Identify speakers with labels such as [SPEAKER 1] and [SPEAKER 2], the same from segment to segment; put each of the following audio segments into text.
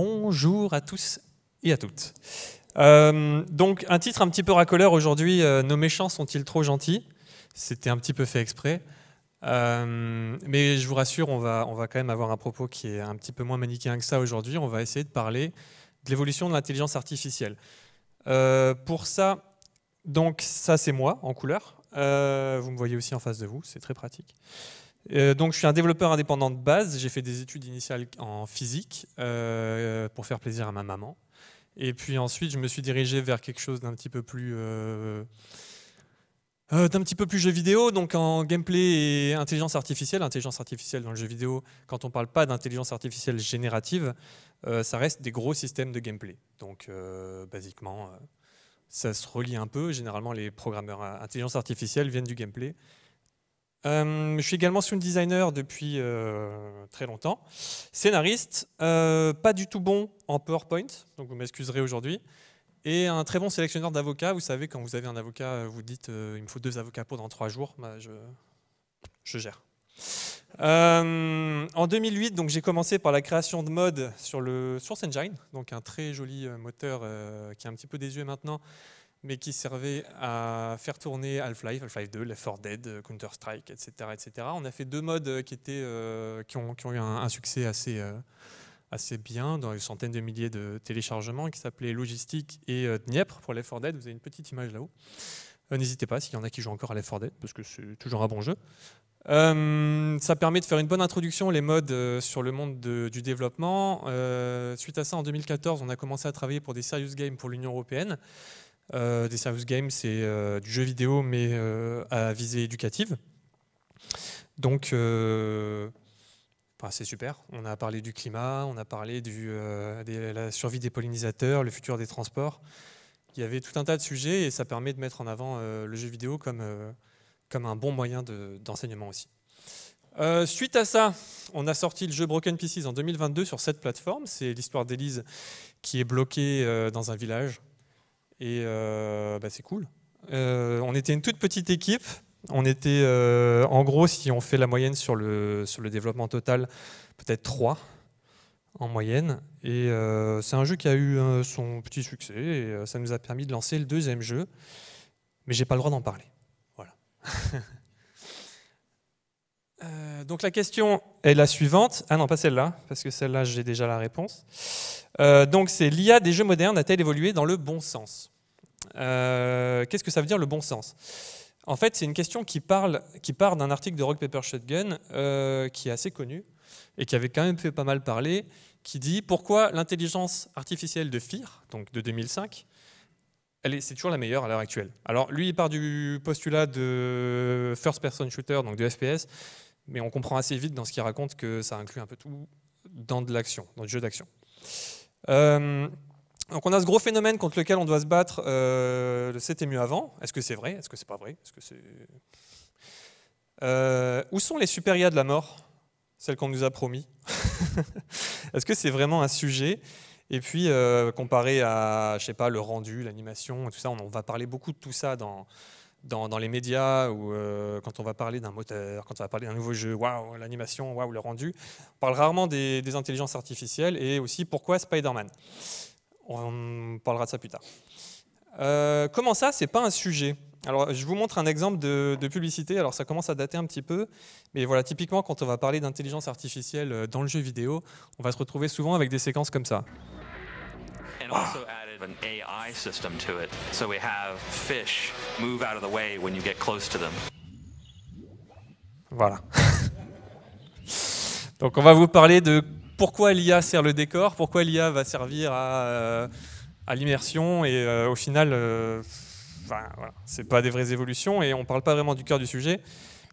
[SPEAKER 1] Bonjour à tous et à toutes. Euh, donc un titre un
[SPEAKER 2] petit peu racoleur aujourd'hui, euh, Nos méchants sont-ils trop gentils C'était un petit peu fait exprès. Euh, mais je vous rassure, on va, on va quand même avoir un propos qui est un petit peu moins manichéen que ça aujourd'hui. On va essayer de parler de l'évolution de l'intelligence artificielle. pour ça, donc ça c'est moi en couleur. vous me voyez aussi en face de vous, c'est très pratique. Euh, donc, je suis un développeur indépendant de base. J'ai fait des études initiales en physique euh, pour faire plaisir à ma maman. Et puis ensuite, je me suis dirigé vers quelque chose d'un petit peu plus euh, d'un petit peu plus jeu vidéo, donc en gameplay et intelligence artificielle. Intelligence artificielle dans le jeu vidéo, quand on ne parle pas d'intelligence artificielle générative, ça reste des gros systèmes de gameplay. Donc, basiquement, ça se relie un peu. Généralement, les programmeurs intelligence artificielle viennent du gameplay. Euh, je suis également sound designer depuis euh, très longtemps, scénariste, euh, pas du tout bon en PowerPoint, donc vous m'excuserez aujourd'hui, et un très bon sélectionneur d'avocats. Vous savez, quand vous avez un avocat, vous dites il me faut deux avocats pour dans trois jours, bah, je, gère. en 2008, donc j'ai commencé par la création de mode sur le Source Engine, donc un très joli moteur qui est un petit peu désuet maintenant, mais qui servait à faire tourner Half-Life, Half-Life 2, Left 4 Dead, Counter-Strike, etc., etc. On a fait deux modes euh, qui, étaient, euh, qui, ont, eu un, succès assez, euh, assez bien, dans une centaine de milliers de téléchargements, qui s'appelaient Logistique et euh, pour Left 4 Dead. Vous avez une petite image là-haut. N'hésitez pas s'il y en a qui jouent encore à Left 4 Dead, parce que c'est toujours un bon jeu. ça permet de faire une bonne introduction, les modes sur le monde du développement. suite à ça, en 2014, on a commencé à travailler pour des serious games pour l'Union européenne. Euh, des serious games, c'est euh, du jeu vidéo, mais euh, à visée éducative. Donc, c'est super. On a parlé du climat, on a parlé de la survie des pollinisateurs, le futur des transports. Il y avait tout un tas de sujets et ça permet de mettre en avant le jeu vidéo comme, un bon moyen d'enseignement aussi. suite à ça, on a sorti le jeu Broken Pieces en 2022 sur cette plateforme. C'est l'histoire d'Elise qui est bloquée dans un village et euh, bah, c'est cool. Euh, on était une toute petite équipe. On était, euh, en gros, si on fait la moyenne sur le, sur le développement total, peut-être trois en moyenne. Et c'est un jeu qui a eu son petit succès et ça nous a permis de lancer le deuxième jeu. Mais j'ai pas le droit d'en parler. Voilà. Euh, donc la question est la suivante. Ah non, pas celle-là, parce que celle-là, j'ai déjà la réponse. Euh, donc c'est l'IA des jeux modernes a-t-elle évolué dans le bon sens euh, Qu'est-ce que ça veut dire le bon sens En fait, c'est une question qui, parle, qui part d'un article de Rock Paper Shotgun qui est assez connu et qui avait quand même fait pas mal parler, qui dit pourquoi l'intelligence artificielle de FIR, donc de 2005, c'est toujours la meilleure à l'heure actuelle. Alors lui, il part du postulat de first person shooter, donc de FPS, mais on comprend assez vite dans ce qu'il raconte que ça inclut un peu tout dans de l'action, dans le jeu d'action. Euh, donc on a ce gros phénomène contre lequel on doit se battre, c'était euh, mieux avant. Est-ce que c'est vrai Est-ce que c'est pas vrai ce que c'est... Euh, où sont les supérias de la mort Celles qu'on nous a promis Est-ce que c'est vraiment un sujet Et puis, comparé à, je sais pas, le rendu, l'animation, tout ça, on va parler beaucoup de tout ça dans, dans, les médias ou euh, quand on va parler d'un moteur, quand on va parler d'un nouveau jeu, waouh, l'animation, waouh, le rendu. On parle rarement des, intelligences artificielles et aussi pourquoi Spider-Man. On parlera de ça plus tard. Euh, comment ça, c'est pas un sujet alors, je vous montre un exemple de, publicité. Alors, ça commence à dater un petit peu, mais voilà, typiquement, quand on va parler d'intelligence artificielle euh, dans le jeu vidéo, on va se retrouver souvent avec des séquences comme ça. AI Voilà. Donc on va vous parler de pourquoi l'IA sert le décor, pourquoi l'IA va servir à, euh, à l'immersion et euh, au final, euh, c'est pas des vraies évolutions et on parle pas vraiment du cœur du sujet.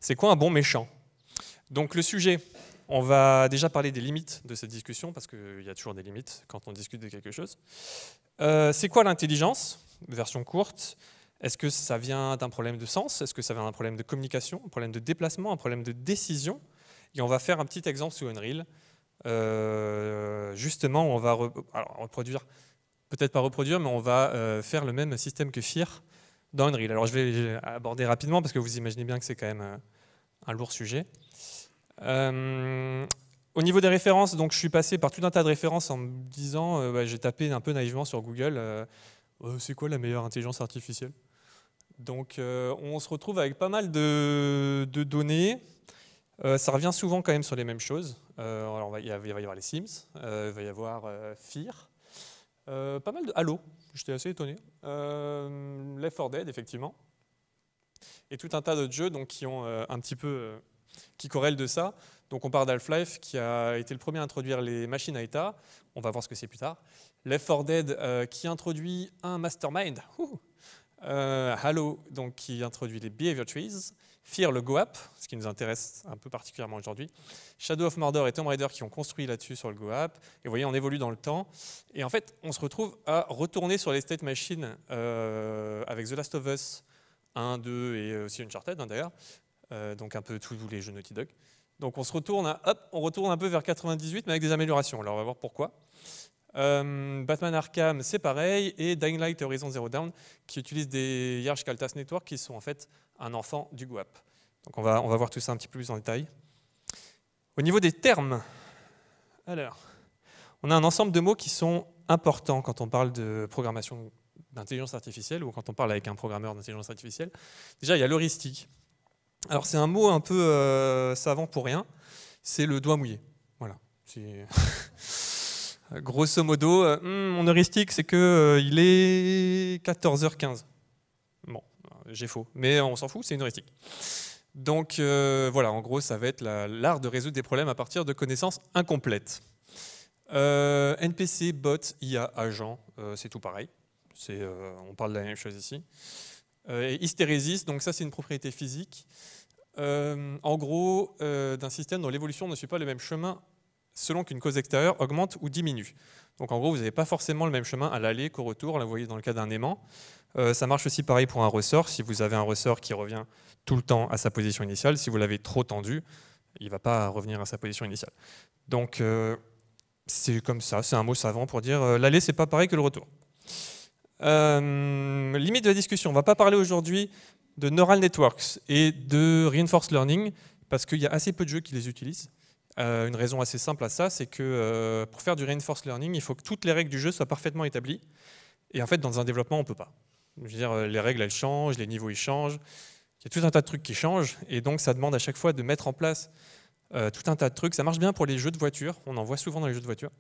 [SPEAKER 2] C'est quoi un bon méchant Donc le sujet, on va déjà parler des limites de cette discussion, parce qu'il y a toujours des limites quand on discute de quelque chose. Euh, c'est quoi l'intelligence Version courte. Est-ce que ça vient d'un problème de sens Est-ce que ça vient d'un problème de communication Un problème de déplacement Un problème de décision Et on va faire un petit exemple sous Unreal. Euh, justement, on va reproduire, peut-être pas reproduire, mais on va euh, faire le même système que FIR dans Unreal. Alors je vais aborder rapidement parce que vous imaginez bien que c'est quand même euh, un lourd sujet. Euh, au niveau des références, donc je suis passé par tout un tas de références en me disant, euh, bah, j'ai tapé un peu naïvement sur Google, euh, c'est quoi la meilleure intelligence artificielle Donc on se retrouve avec pas mal de, données. ça revient souvent quand même sur les mêmes choses. alors, il va y avoir les Sims, il va y avoir Fear, pas mal de Halo, j'étais assez étonné. Left 4 Dead, effectivement. Et tout un tas d'autres jeux donc, qui ont un petit peu qui corrèle de ça. Donc on part d'Half-Life, qui a été le premier à introduire les machines à état. On va voir ce que c'est plus tard. Left 4 Dead, euh, qui introduit un mastermind. Euh, Halo, donc, qui introduit les behavior trees. Fear, le GoApp, ce qui nous intéresse un peu particulièrement aujourd'hui. Shadow of Mordor et Tomb Raider qui ont construit là-dessus sur le GoApp. Et vous voyez, on évolue dans le temps. Et en fait, on se retrouve à retourner sur les state machines euh, avec The Last of Us 1, 2 et aussi Uncharted hein, d'ailleurs, euh, donc un peu tous les jeux Naughty Dog. Donc on se retourne, on retourne un peu vers 98, mais avec des améliorations. Alors on va voir pourquoi. Euh, Batman Arkham, c'est pareil, et Dying Light Horizon Zero down qui utilise des Yarch Kaltas Network, qui sont en fait un enfant du GWAP. Donc on va, on va voir tout ça un petit peu plus en détail. Au niveau des termes, alors, on a un ensemble de mots qui sont importants quand on parle de programmation d'intelligence artificielle ou quand on parle avec un programmeur d'intelligence artificielle. Déjà, il y a l'heuristique. Alors c'est un mot un peu euh, savant pour rien, c'est le doigt mouillé. Voilà. Grosso modo, euh, hmm, mon heuristique c'est que euh, il est 14h15. Bon, j'ai faux, mais on s'en fout, c'est une heuristique. Donc voilà, en gros ça va être l'art de résoudre des problèmes à partir de connaissances incomplètes. NPC, bot, IA, agent, c'est tout pareil. on parle de la même chose ici. hystérésis, donc ça c'est une propriété physique. Euh, en gros, euh, d'un système dont l'évolution ne suit pas le même chemin selon qu'une cause extérieure augmente ou diminue. Donc en gros, vous n'avez pas forcément le même chemin à l'aller qu'au retour, là vous voyez dans le cas d'un aimant. Euh, ça marche aussi pareil pour un ressort. Si vous avez un ressort qui revient tout le temps à sa position initiale, si vous l'avez trop tendu, il ne va pas revenir à sa position initiale. Donc c'est comme ça, c'est un mot savant pour dire l'aller, ce n'est pas pareil que le retour. limite de la discussion. On ne va pas parler aujourd'hui de neural networks et de reinforced learning, parce qu'il y a assez peu de jeux qui les utilisent. Euh, une raison assez simple à ça, c'est que euh, pour faire du reinforced learning, il faut que toutes les règles du jeu soient parfaitement établies. Et en fait, dans un développement, on ne peut pas. Je veux dire, euh, les règles, elles changent, les niveaux, ils changent. Il y a tout un tas de trucs qui changent. Et donc, ça demande à chaque fois de mettre en place tout un tas de trucs. Ça marche bien pour les jeux de voiture. On en voit souvent dans les jeux de voiture.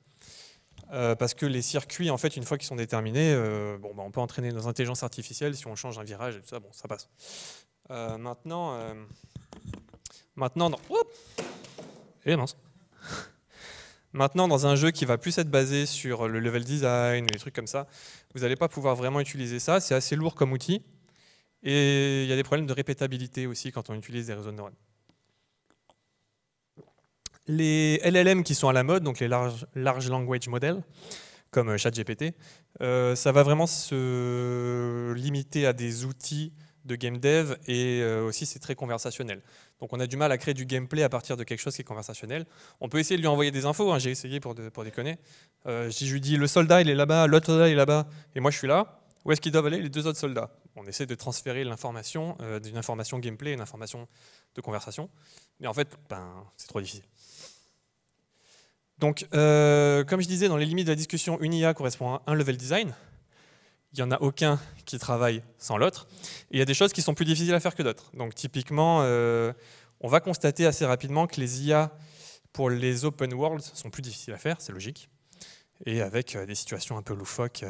[SPEAKER 2] Euh, parce que les circuits, en fait, une fois qu'ils sont déterminés, euh, bon, bah, on peut entraîner nos intelligences artificielles. Si on change un virage et tout ça, bon, ça passe. Euh, maintenant, maintenant, dans... Et eh, maintenant, dans un jeu qui va plus être basé sur le level design, les trucs comme ça, vous n'allez pas pouvoir vraiment utiliser ça. C'est assez lourd comme outil. Et il y a des problèmes de répétabilité aussi quand on utilise des réseaux de neurones les LLM qui sont à la mode, donc les large, large language models, comme euh, ChatGPT, euh, ça va vraiment se limiter à des outils de game dev et euh, aussi c'est très conversationnel. Donc on a du mal à créer du gameplay à partir de quelque chose qui est conversationnel. On peut essayer de lui envoyer des infos, hein, j'ai essayé pour, pour déconner. Euh, je lui dis le soldat il est là-bas, l'autre soldat il est là-bas, et moi je suis là, où est-ce qu'ils doivent aller les deux autres soldats On essaie de transférer l'information, une d'une information gameplay une information de conversation. Mais en fait, ben, c'est trop difficile. Donc, euh, comme je disais, dans les limites de la discussion, une IA correspond à un level design. Il n'y en a aucun qui travaille sans l'autre. Il y a des choses qui sont plus difficiles à faire que d'autres. Donc, typiquement, euh, on va constater assez rapidement que les IA pour les open worlds sont plus difficiles à faire, c'est logique. Et avec euh, des situations un peu loufoques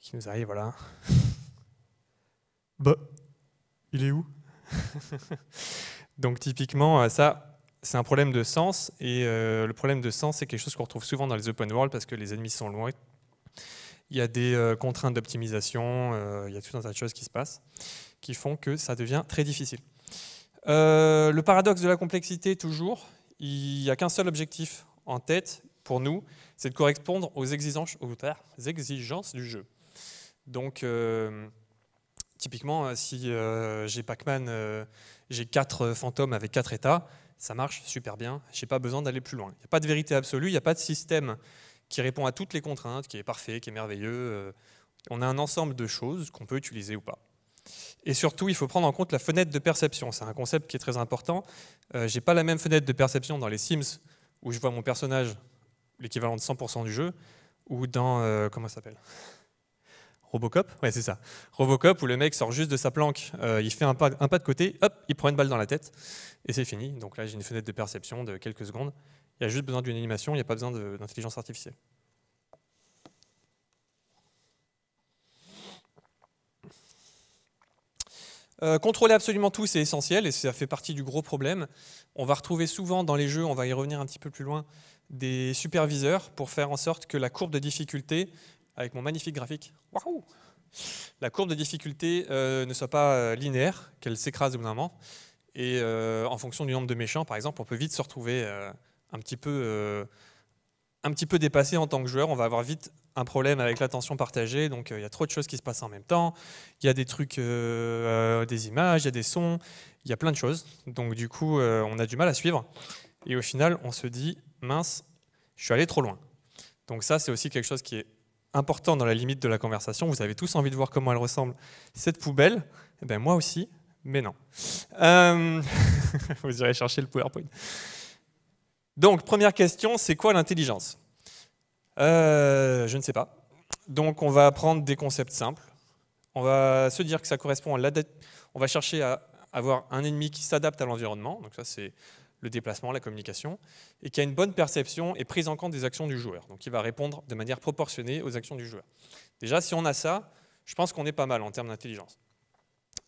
[SPEAKER 2] qui nous arrivent, voilà. bah, il est où Donc, typiquement, ça, c'est un problème de sens, et euh, le problème de sens, c'est quelque chose qu'on retrouve souvent dans les open world parce que les ennemis sont loin. Il y a des euh, contraintes d'optimisation, euh, il y a tout un tas de choses qui se passent qui font que ça devient très difficile. le paradoxe de la complexité, toujours, il n'y a qu'un seul objectif en tête pour nous, c'est de correspondre aux exigences, aux exigences du jeu. Donc, typiquement, si j'ai Pac-Man, j'ai quatre fantômes avec quatre états, ça marche super bien, je n'ai pas besoin d'aller plus loin. Il n'y a pas de vérité absolue, il n'y a pas de système qui répond à toutes les contraintes, qui est parfait, qui est merveilleux. Euh, on a un ensemble de choses qu'on peut utiliser ou pas. Et surtout, il faut prendre en compte la fenêtre de perception. C'est un concept qui est très important. Euh, je n'ai pas la même fenêtre de perception dans les Sims, où je vois mon personnage, l'équivalent de 100% du jeu, ou dans... Euh, comment ça s'appelle Robocop Ouais, c'est ça. Robocop, où le mec sort juste de sa planque, euh, il fait un pas, de côté, hop, il prend une balle dans la tête, et c'est fini. Donc là, j'ai une fenêtre de perception de quelques secondes. Il y a juste besoin d'une animation, il n'y a pas besoin d'intelligence artificielle. Euh, contrôler absolument tout, c'est essentiel et ça fait partie du gros problème. On va retrouver souvent dans les jeux, on va y revenir un petit peu plus loin, des superviseurs pour faire en sorte que la courbe de difficulté avec mon magnifique graphique, waouh, la courbe de difficulté euh, ne soit pas euh, linéaire, qu'elle s'écrase au moment. Et euh, en fonction du nombre de méchants, par exemple, on peut vite se retrouver un, petit peu, un petit peu dépassé en tant que joueur. On va avoir vite un problème avec l'attention partagée. Donc il y a trop de choses qui se passent en même temps. Il y a des trucs, des images, il y a des sons, il y a plein de choses. Donc du coup, on a du mal à suivre. Et au final, on se dit, mince, je suis allé trop loin. Donc ça, c'est aussi quelque chose qui est important dans la limite de la conversation. Vous avez tous envie de voir comment elle ressemble, cette poubelle. et eh ben moi aussi, mais non. Euh, vous irez chercher le PowerPoint. Donc, première question, c'est quoi l'intelligence euh, Je ne sais pas. Donc, on va prendre des concepts simples. On va se dire que ça correspond à l'adaptation. On va chercher à avoir un ennemi qui s'adapte à l'environnement. Donc ça, c'est le déplacement, la communication, et qui a une bonne perception et prise en compte des actions du joueur. Donc il va répondre de manière proportionnée aux actions du joueur. Déjà, si on a ça, je pense qu'on est pas mal en termes d'intelligence.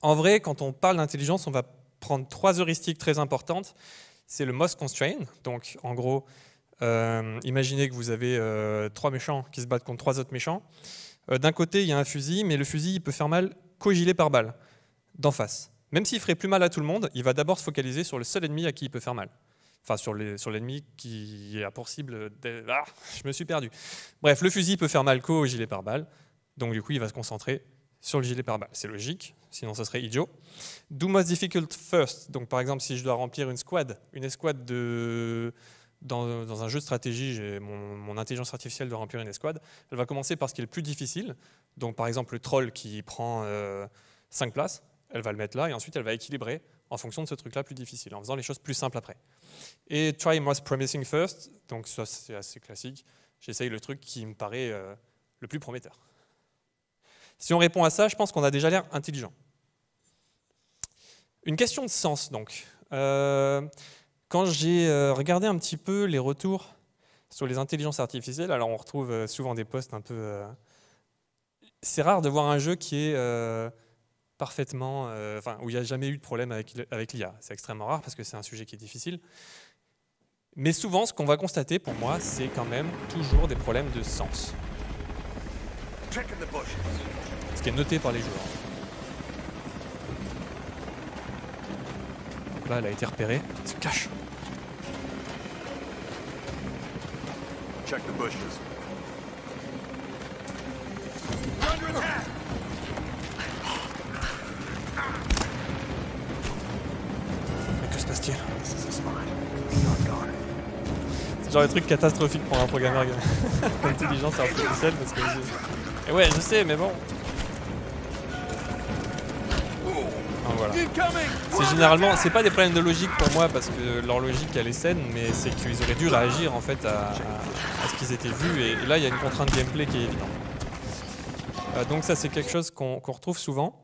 [SPEAKER 2] En vrai, quand on parle d'intelligence, on va prendre trois heuristiques très importantes. C'est le most constraint, donc en gros, euh, imaginez que vous avez euh, trois méchants qui se battent contre trois autres méchants. Euh, d'un côté, il y a un fusil, mais le fusil, il peut faire mal qu'au gilet par balle, d'en face. Même s'il ferait plus mal à tout le monde, il va d'abord se focaliser sur le seul ennemi à qui il peut faire mal. Enfin, sur l'ennemi sur qui a pour cible. Ah, je me suis perdu. Bref, le fusil peut faire mal qu'au gilet pare-balles. Donc, du coup, il va se concentrer sur le gilet pare-balles. C'est logique, sinon ce serait idiot. Do most difficult first. Donc, par exemple, si je dois remplir une squad, une escouade de. Dans, un jeu de stratégie, mon, mon, intelligence artificielle doit remplir une escouade. Elle va commencer par ce qui est le plus difficile. Donc, par exemple, le troll qui prend 5 euh, places elle va le mettre là, et ensuite elle va équilibrer en fonction de ce truc-là plus difficile, en faisant les choses plus simples après. Et try most promising first, donc ça c'est assez classique, j'essaye le truc qui me paraît euh, le plus prometteur. Si on répond à ça, je pense qu'on a déjà l'air intelligent. Une question de sens donc. Euh, quand j'ai euh, regardé un petit peu les retours sur les intelligences artificielles, alors on retrouve souvent des posts un peu... c'est rare de voir un jeu qui est parfaitement, euh, enfin, où il n'y a jamais eu de problème avec, l'IA. C'est extrêmement rare parce que c'est un sujet qui est difficile. Mais souvent, ce qu'on va constater pour moi, c'est quand même toujours des problèmes de sens.
[SPEAKER 3] Ce
[SPEAKER 2] qui est noté par les joueurs. Donc là, elle a été repérée. Elle se cache. Check the bushes. C'est genre un truc catastrophique pour un programmeur Intelligence artificielle parce que. Et ouais, je sais, mais bon.
[SPEAKER 1] Ah, c'est
[SPEAKER 2] généralement, c'est pas des problèmes de logique pour moi parce que leur logique elle est saine, mais c'est qu'ils auraient dû réagir en fait à, ce qu'ils étaient vus et, là il y a une contrainte gameplay qui est évidente. Euh, donc ça c'est quelque chose qu'on retrouve souvent.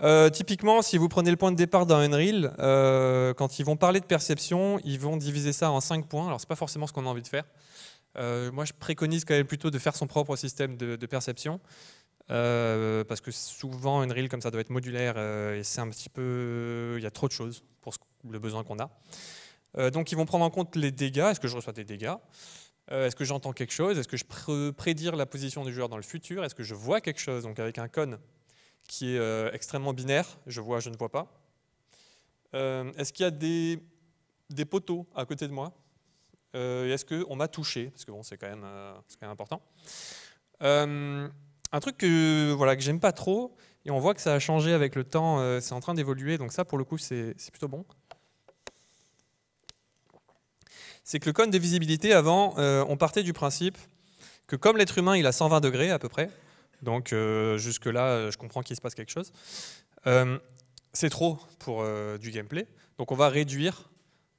[SPEAKER 2] Euh, typiquement, si vous prenez le point de départ d'un Unreal, euh, quand ils vont parler de perception, ils vont diviser ça en 5 points. Alors, c'est pas forcément ce qu'on a envie de faire. Euh, moi, je préconise quand même plutôt de faire son propre système de, perception, parce que souvent, Unreal, comme ça, doit être modulaire, et c'est un petit peu... Il y a trop de choses pour le besoin qu'on a. donc, ils vont prendre en compte les dégâts. Est-ce que je reçois des dégâts Est-ce que j'entends quelque chose Est-ce que je peux prédire la position du joueur dans le futur Est-ce que je vois quelque chose Donc, avec un cône, qui est euh, extrêmement binaire, je vois, je ne vois pas. Euh, est-ce qu'il y a des, poteaux à côté de moi euh, Est-ce qu'on m'a touché Parce que bon, c'est quand, même, important. un truc que, voilà, que j'aime pas trop, et on voit que ça a changé avec le temps, c'est en train d'évoluer, donc ça pour le coup c'est plutôt bon. C'est que le cône de visibilité avant, on partait du principe que comme l'être humain il a 120 degrés à peu près, donc euh, jusque-là, euh, je comprends qu'il se passe quelque chose. Euh, c'est trop pour du gameplay. Donc on va réduire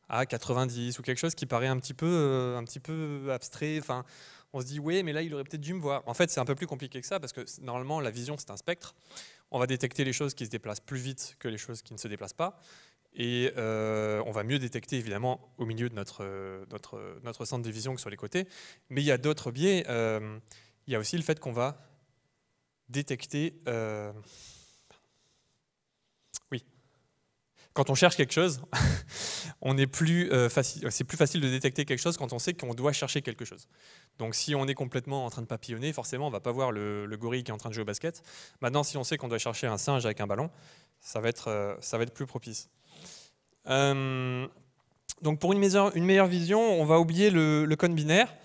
[SPEAKER 2] à 90 ou quelque chose qui paraît un petit peu, un petit peu abstrait. Enfin, on se dit oui, mais là il aurait peut-être dû me voir. En fait, c'est un peu plus compliqué que ça parce que normalement la vision c'est un spectre. On va détecter les choses qui se déplacent plus vite que les choses qui ne se déplacent pas, et on va mieux détecter évidemment au milieu de notre notre notre centre de vision que sur les côtés. Mais il y a d'autres biais. il y a aussi le fait qu'on va détecter... Euh, oui. Quand on cherche quelque chose, plus euh, c'est plus facile de détecter quelque chose quand on sait qu'on doit chercher quelque chose. Donc si on est complètement en train de papillonner, forcément, on va pas voir le, gorille qui est en train de jouer au basket. Maintenant, si on sait qu'on doit chercher un singe avec un ballon, ça va être, euh, ça va être plus propice. donc pour une meilleure, une meilleure, vision, on va oublier le, code binaire.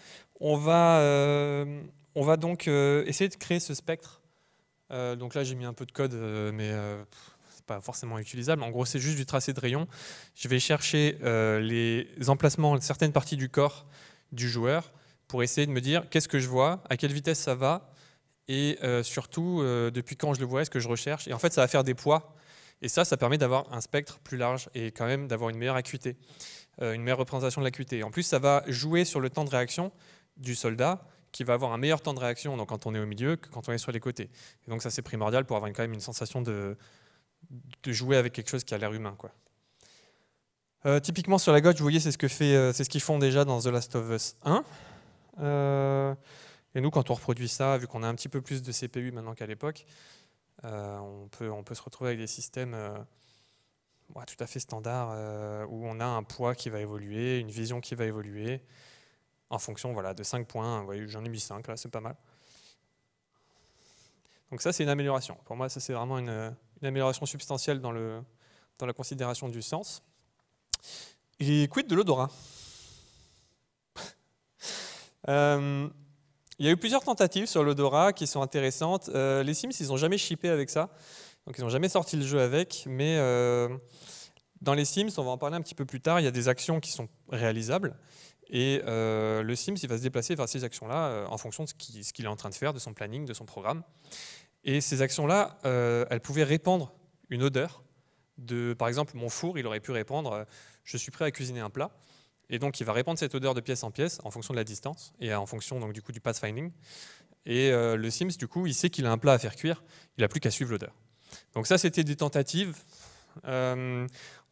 [SPEAKER 2] On va, on va donc essayer de créer ce spectre euh, donc là, j'ai mis un peu de code, euh, mais n'est euh, pas forcément utilisable. En gros, c'est juste du tracé de rayon. Je vais chercher les emplacements certaines parties du corps du joueur pour essayer de me dire qu'est-ce que je vois, à quelle vitesse ça va, et surtout depuis quand je le vois, est-ce que je recherche. Et en fait, ça va faire des poids. Et ça, ça permet d'avoir un spectre plus large et quand même d'avoir une meilleure acuité, une meilleure représentation de l'acuité. En plus, ça va jouer sur le temps de réaction du soldat qui va avoir un meilleur temps de réaction donc, quand on est au milieu que quand on est sur les côtés. donc ça c'est primordial pour avoir quand même une sensation de, jouer avec quelque chose qui a l'air humain. Quoi. Euh, typiquement sur la gauche, vous voyez, c'est ce que fait, euh, ce qu'ils font déjà dans The Last of Us 1. Euh, et nous, quand on reproduit ça, vu qu'on a un petit peu plus de CPU maintenant qu'à l'époque, on, peut, on peut se retrouver avec des systèmes tout à fait standards où on a un poids qui va évoluer, une vision qui va évoluer en fonction voilà, de 5 points. J'en ai mis 5 là, c'est pas mal. Donc ça, c'est une amélioration. Pour moi, ça, c'est vraiment une, amélioration substantielle dans, le, dans la considération du sens. Et quid de l'odorat euh, Il y a eu plusieurs tentatives sur l'odorat qui sont intéressantes. Euh, les Sims, ils n'ont jamais shippé avec ça. Donc ils n'ont jamais sorti le jeu avec. Mais euh, dans les Sims, on va en parler un petit peu plus tard, il y a des actions qui sont réalisables. Et euh, le Sims, il va se déplacer vers ces actions-là euh, en fonction de ce qu'il est en train de faire, de son planning, de son programme. Et ces actions-là, euh, elles pouvaient répandre une odeur. De, par exemple, mon four, il aurait pu répandre je suis prêt à cuisiner un plat ». Et donc, il va répandre cette odeur de pièce en pièce en fonction de la distance et en fonction donc, du coup du pathfinding. Et le Sims, du coup, il sait qu'il a un plat à faire cuire, il n'a plus qu'à suivre l'odeur. Donc ça, c'était des tentatives. on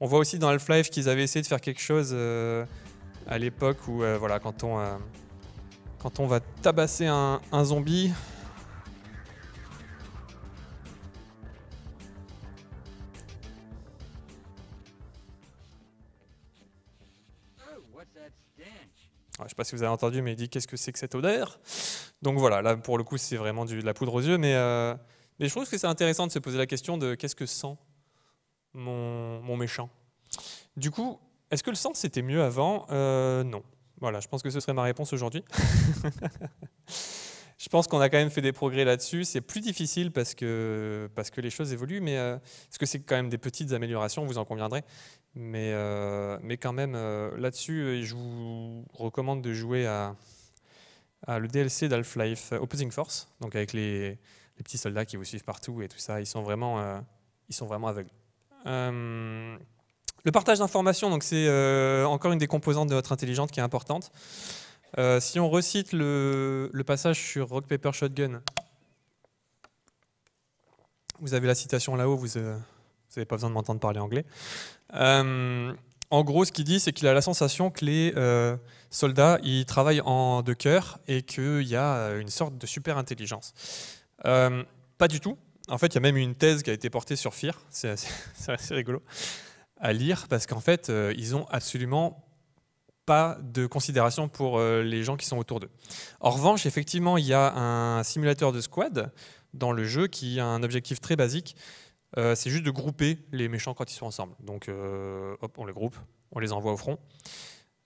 [SPEAKER 2] voit aussi dans Half-Life qu'ils avaient essayé de faire quelque chose à l'époque où, euh, voilà, quand on, euh, quand on va tabasser un, zombie. Ah, je ne sais pas si vous avez entendu, mais il dit qu'est-ce que c'est que cette odeur Donc voilà, là pour le coup c'est vraiment de la poudre aux yeux, mais, euh, mais je trouve que c'est intéressant de se poser la question de qu'est-ce que sent mon, mon méchant. Du coup, est-ce que le sens c'était mieux avant euh, Non. Voilà, je pense que ce serait ma réponse aujourd'hui. je pense qu'on a quand même fait des progrès là-dessus. C'est plus difficile parce que, parce que les choses évoluent, mais euh, parce que c'est quand même des petites améliorations, vous en conviendrez. Mais, euh, mais quand même, là-dessus, je vous recommande de jouer à, le DLC d'Half-Life Opposing Force, donc avec les, petits soldats qui vous suivent partout et tout ça. Ils sont vraiment, ils sont vraiment aveugles. Le partage d'informations, donc c'est euh, encore une des composantes de notre intelligence qui est importante. Euh, si on recite le, passage sur Rock Paper Shotgun, vous avez la citation là-haut, vous n'avez euh, pas besoin de m'entendre parler anglais. en gros, ce qu'il dit, c'est qu'il a la sensation que les soldats ils travaillent en deux cœurs et qu'il y a une sorte de super intelligence. pas du tout. En fait, il y a même une thèse qui a été portée sur FIR, c'est assez rigolo à lire parce qu'en fait, euh, ils ont absolument pas de considération pour euh, les gens qui sont autour d'eux. En revanche, effectivement, il y a un simulateur de squad dans le jeu qui a un objectif très basique. Euh, c'est juste de grouper les méchants quand ils sont ensemble. Donc, hop, on les groupe, on les envoie au front.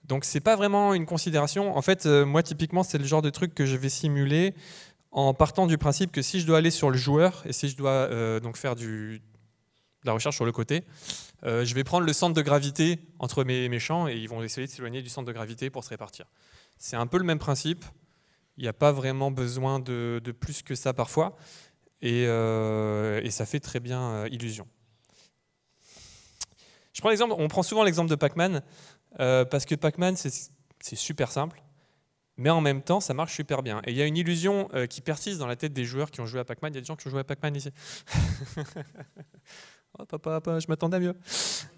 [SPEAKER 2] Donc, c'est pas vraiment une considération. En fait, moi, typiquement, c'est le genre de truc que je vais simuler en partant du principe que si je dois aller sur le joueur et si je dois donc faire du, de la recherche sur le côté. Euh, je vais prendre le centre de gravité entre mes, champs et ils vont essayer de s'éloigner du centre de gravité pour se répartir. C'est un peu le même principe. Il n'y a pas vraiment besoin de, plus que ça parfois. Et, euh, ça fait très bien euh, illusion. Je prends on prend souvent l'exemple de Pac-Man, parce que Pac-Man, c'est super simple mais en même temps, ça marche super bien. Et il y a une illusion euh, qui persiste dans la tête des joueurs qui ont joué à Pac-Man. Il y a des gens qui ont joué à Pac-Man ici. oh papa, papa je m'attendais à mieux.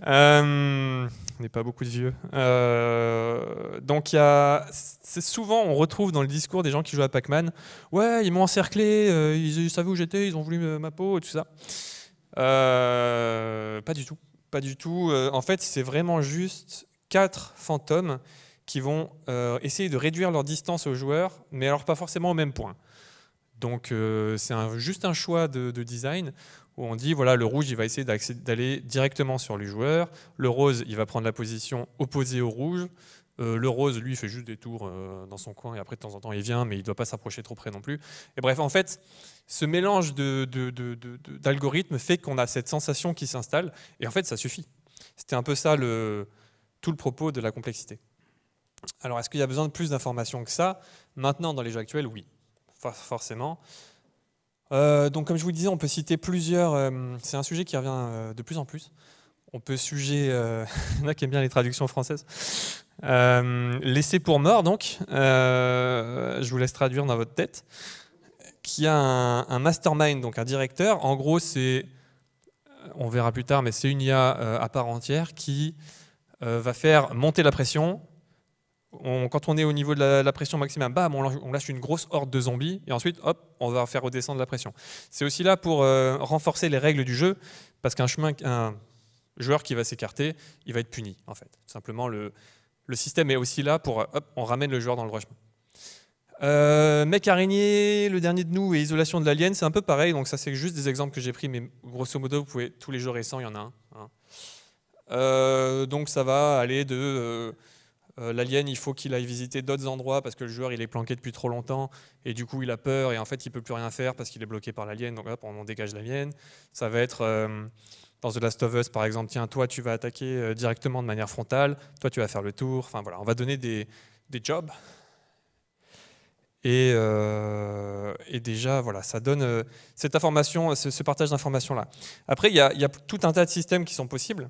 [SPEAKER 2] Euh, on n'est pas beaucoup de vieux. Euh, donc c'est souvent on retrouve dans le discours des gens qui jouent à Pac-Man. Ouais, ils m'ont encerclé, ils, ils, savaient où j'étais, ils ont voulu ma peau et tout ça. pas du tout, pas du tout. en fait, c'est vraiment juste quatre fantômes qui vont euh, essayer de réduire leur distance aux joueurs, mais alors pas forcément au même point. Donc euh, c'est juste un choix de, design où on dit voilà le rouge il va essayer d'aller directement sur le joueur, le rose il va prendre la position opposée au rouge, euh, le rose lui fait juste des tours dans son coin et après de temps en temps il vient mais il ne doit pas s'approcher trop près non plus. Et bref en fait ce mélange d'algorithmes de, fait qu'on a cette sensation qui s'installe et en fait ça suffit. C'était un peu ça le, tout le propos de la complexité. Alors, est-ce qu'il y a besoin de plus d'informations que ça Maintenant, dans les jeux actuels, oui, forcément. Euh, donc, comme je vous le disais, on peut citer plusieurs. Euh, c'est un sujet qui revient euh, de plus en plus. On peut sujet. il y en a qui aiment bien les traductions françaises. Laissé pour mort, donc. je vous laisse traduire dans votre tête. Qui a un mastermind, donc un directeur. En gros, c'est. On verra plus tard, mais c'est une IA à part entière qui va faire monter la pression quand on est au niveau de la, pression maximum, bam, on lâche, une grosse horde de zombies, et ensuite, hop, on va faire redescendre la pression. C'est aussi là pour euh, renforcer les règles du jeu, parce qu'un chemin, un joueur qui va s'écarter, il va être puni, en fait. simplement, le, système est aussi là pour, hop, on ramène le joueur dans le droit chemin. Euh, mec araignée, le dernier de nous et isolation de l'alien, c'est un peu pareil. Donc ça, c'est juste des exemples que j'ai pris, mais grosso modo, vous pouvez tous les jeux récents, il y en a un. Hein. Euh, donc ça va aller de euh, l'alien, il faut qu'il aille visiter d'autres endroits parce que le joueur il est planqué depuis trop longtemps et du coup il a peur et en fait il peut plus rien faire parce qu'il est bloqué par l'alien. Donc là, on dégage l'alien. Ça va être euh, dans The Last of Us par exemple, tiens, toi tu vas attaquer euh, directement de manière frontale, toi tu vas faire le tour. Enfin voilà, on va donner des, jobs. Et, déjà, voilà, ça donne cette information, ce, partage d'informations-là. Après, il y, y, a tout un tas de systèmes qui sont possibles.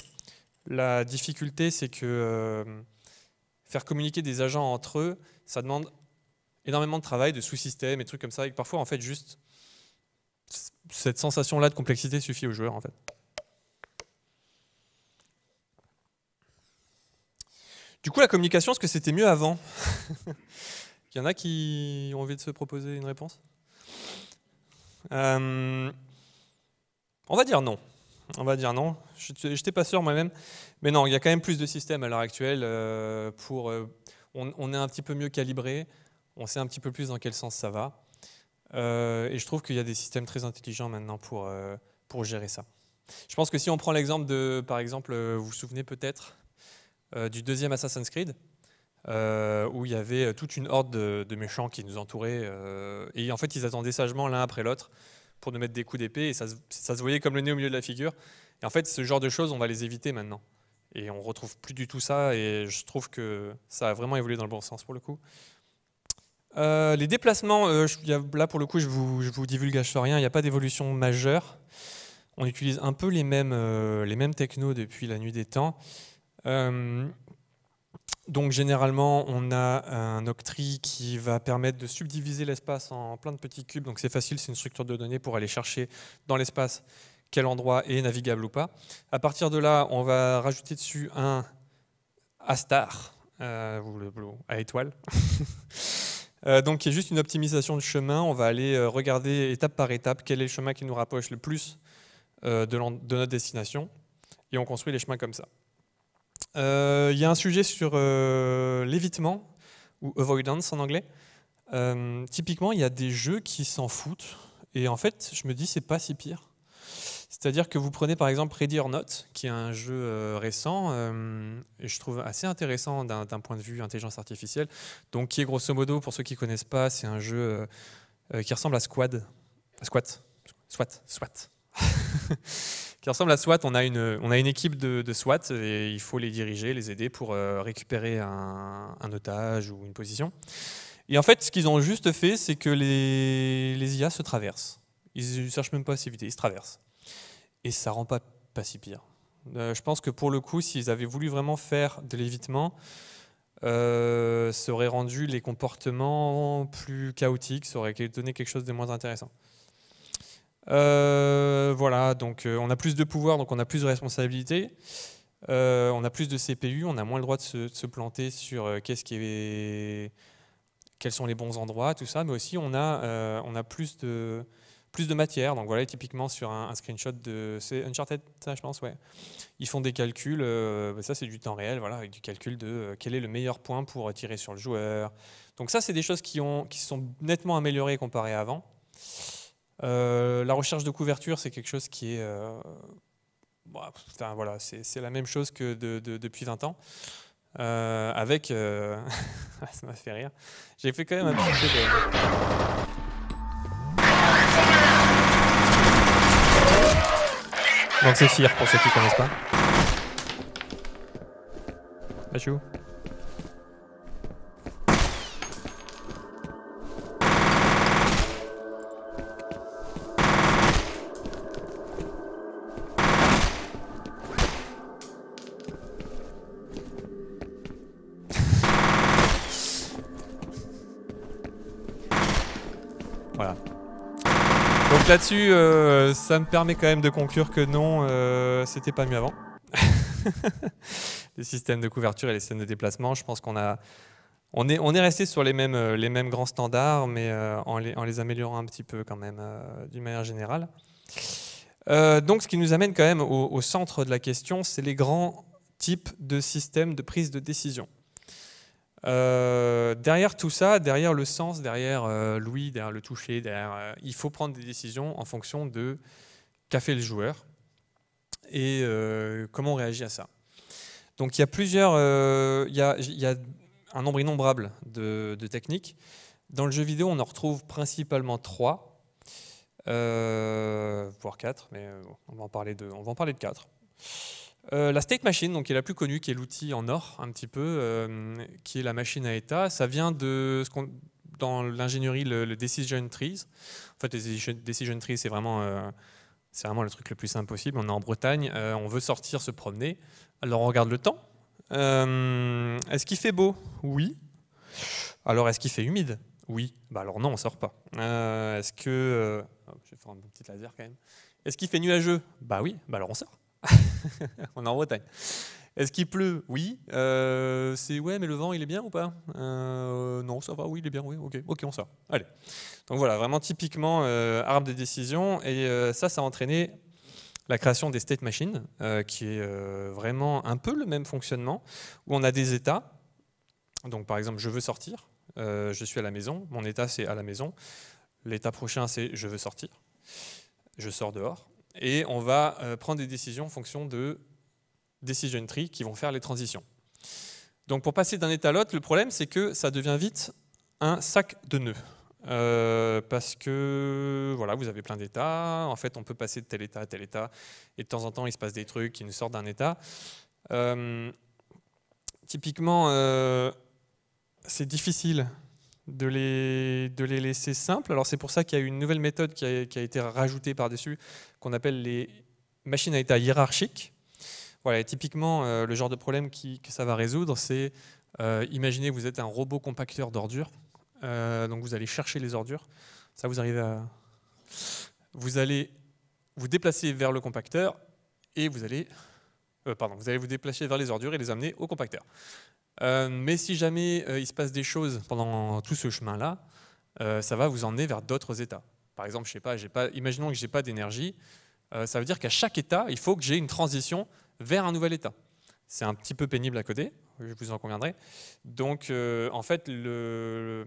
[SPEAKER 2] La difficulté, c'est que faire communiquer des agents entre eux, ça demande énormément de travail, de sous-systèmes et trucs comme ça. Et parfois, en fait, juste cette sensation-là de complexité suffit aux joueurs, en fait. Du coup, la communication, est-ce que c'était mieux avant Il y en a qui ont envie de se proposer une réponse euh, On va dire non on va dire non. Je n'étais pas sûr moi-même. Mais non, il y a quand même plus de systèmes à l'heure actuelle. Euh, pour, euh, on, est un petit peu mieux calibré, on sait un petit peu plus dans quel sens ça va. Euh, et je trouve qu'il y a des systèmes très intelligents maintenant pour, pour gérer ça. Je pense que si on prend l'exemple de, par exemple, vous vous souvenez peut-être du deuxième Assassin's Creed, où il y avait toute une horde de, de méchants qui nous entouraient, et en fait ils attendaient sagement l'un après l'autre pour nous mettre des coups d'épée, et ça, se voyait comme le nez au milieu de la figure. Et en fait, ce genre de choses, on va les éviter maintenant. Et on retrouve plus du tout ça, et je trouve que ça a vraiment évolué dans le bon sens pour le coup. Euh, les déplacements, euh, là pour le coup, je vous, vous divulgage rien, il n'y a pas d'évolution majeure. On utilise un peu les mêmes, euh, les mêmes technos depuis la nuit des temps. Donc généralement, on a un octree qui va permettre de subdiviser l'espace en plein de petits cubes. Donc c'est facile, c'est une structure de données pour aller chercher dans l'espace quel endroit est navigable ou pas. À partir de là, on va rajouter dessus un A star, euh, ou le euh, A étoile. donc qui est juste une optimisation de chemin. On va aller euh, regarder étape par étape quel est le chemin qui nous rapproche le plus de notre destination. Et on construit les chemins comme ça. Il euh, y a un sujet sur euh, l'évitement, ou avoidance en anglais. Euh, typiquement, il y a des jeux qui s'en foutent. Et en fait, je me dis, c'est pas si pire. C'est-à-dire que vous prenez par exemple Ready or Not, qui est un jeu récent, et je trouve assez intéressant d'un point de vue intelligence artificielle, donc qui est grosso modo, pour ceux qui ne connaissent pas, c'est un jeu qui ressemble à Squad. Squad Squat. Squat. qui ressemble à SWAT. On a une, on a une équipe de, SWAT et il faut les diriger, les aider pour euh, récupérer un, otage ou une position. Et en fait, ce qu'ils ont juste fait, c'est que les, les, IA se traversent. Ils ne cherchent même pas à s'éviter, ils se traversent. Et ça rend pas, pas si pire. Euh, je pense que pour le coup, s'ils avaient voulu vraiment faire de l'évitement, euh, ça aurait rendu les comportements plus chaotiques, ça aurait donné quelque chose de moins intéressant. Euh, voilà, donc euh, on a plus de pouvoir, donc on a plus de responsabilités. Euh, on a plus de CPU, on a moins le droit de se, planter sur qu'est-ce qui quels sont les bons endroits, tout ça, mais aussi on a, plus, de, plus de matière. Donc voilà, typiquement sur un, screenshot de c'est Uncharted, ça je pense, ouais. Ils font des calculs, bah, ça c'est du temps réel, voilà, avec du calcul de quel est le meilleur point pour tirer sur le joueur. Donc ça c'est des choses qui, ont, qui sont nettement améliorées comparées à avant. Euh, la recherche de couverture, c'est quelque chose qui est... Euh, bah, voilà, c'est la même chose que depuis 20 ans. Euh, avec... Ah, ça m'a fait rire. J'ai fait quand même un petit Donc c'est sûr pour ceux qui ne connaissent pas. où là-dessus, euh, ça me permet quand même de conclure que non, euh, c'était pas mieux avant. les systèmes de couverture et les scènes de déplacement, je pense qu'on a, on est, on est resté sur les mêmes, euh, les mêmes grands standards, mais en, les, améliorant un petit peu quand même, d'une manière générale. donc, ce qui nous amène quand même au centre de la question, c'est les grands types de systèmes de prise de décision. Euh, derrière tout ça, derrière le sens, derrière euh, l'ouïe, derrière le toucher, derrière, euh, il faut prendre des décisions en fonction de qu'a fait le joueur et comment on réagit à ça. Donc il y a plusieurs, il y a, un nombre innombrable de, techniques. Dans le jeu vidéo, on en retrouve principalement trois, voire quatre, mais on va en parler de, on va en parler de quatre. Euh, la state machine, donc, qui est la plus connue, qui est l'outil en or, un petit peu, euh, qui est la machine à état, ça vient de ce qu'on dans l'ingénierie, le, decision trees. En fait, les decision trees, c'est vraiment, euh, c'est vraiment le truc le plus simple possible. On est en Bretagne, on veut sortir, se promener. Alors, on regarde le temps. est-ce qu'il fait beau Oui. Alors, est-ce qu'il fait humide Oui. Bah, alors, non, on sort pas. est-ce que. Oh, je vais faire un petit laser quand même. Est-ce qu'il fait nuageux Bah oui, bah alors on sort. on est en Bretagne. Est-ce qu'il pleut Oui. Euh, c'est ouais, mais le vent, il est bien ou pas euh, Non, ça va. Oui, il est bien. Oui, ok, ok, on sort. Allez. Donc voilà, vraiment typiquement arme euh, arbre des décisions. Et ça, ça a entraîné la création des state machines, qui est vraiment un peu le même fonctionnement, où on a des états. Donc par exemple, je veux sortir. je suis à la maison. Mon état, c'est à la maison. L'état prochain, c'est je veux sortir. Je sors dehors et on va euh, prendre des décisions en fonction de decision tree qui vont faire les transitions. Donc pour passer d'un état à l'autre, le problème c'est que ça devient vite un sac de nœuds. Euh, parce que voilà, vous avez plein d'états. En fait, on peut passer de tel état à tel état, et de temps en temps, il se passe des trucs qui nous sortent d'un état. Euh, typiquement, c'est difficile de les, laisser simples. Alors c'est pour ça qu'il y a une nouvelle méthode qui a, été rajoutée par-dessus, qu'on appelle les machines à état hiérarchique. Voilà, typiquement, euh, le genre de problème qui, que ça va résoudre, c'est euh, imaginez vous êtes un robot compacteur d'ordures, euh, donc vous allez chercher les ordures. Ça, vous arrive à. Vous allez vous déplacer vers le compacteur et vous allez. pardon, vous allez vous déplacer vers les ordures et les amener au compacteur. Euh, mais si jamais euh, il se passe des choses pendant tout ce chemin-là, euh, ça va vous emmener vers d'autres états. Par exemple, je sais pas, imaginons que je n'ai pas d'énergie, ça veut dire qu'à chaque état, il faut que j'ai une transition vers un nouvel état. C'est un petit peu pénible à coder, je vous en conviendrai. Donc, en fait, les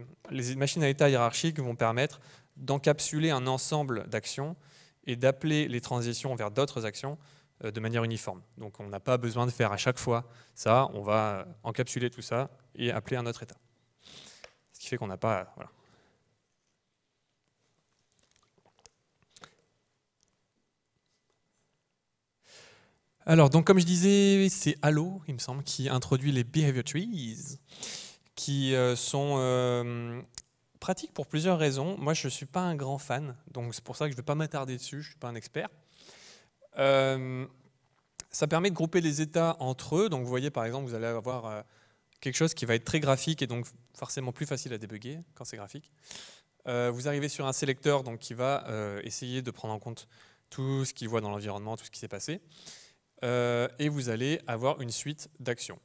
[SPEAKER 2] machines à état hiérarchique vont permettre d'encapsuler un ensemble d'actions et d'appeler les transitions vers d'autres actions euh, de manière uniforme. Donc on n'a pas besoin de faire à chaque fois ça, on va euh, encapsuler tout ça et appeler un autre état. Ce qui fait qu'on n'a pas... Euh, Alors, donc, comme je disais, c'est Halo, il me semble, qui introduit les behavior trees, qui sont pratiques pour plusieurs raisons. Moi, je ne suis pas un grand fan, donc c'est pour ça que je ne vais pas m'attarder dessus, je ne suis pas un expert. Euh, ça permet de grouper les états entre eux. Donc vous voyez par exemple, vous allez avoir euh, quelque chose qui va être très graphique et donc forcément plus facile à débugger quand c'est graphique. Euh, vous arrivez sur un sélecteur donc, qui va essayer de prendre en compte tout ce qu'il voit dans l'environnement, tout ce qui s'est passé. et vous allez avoir une suite d'actions.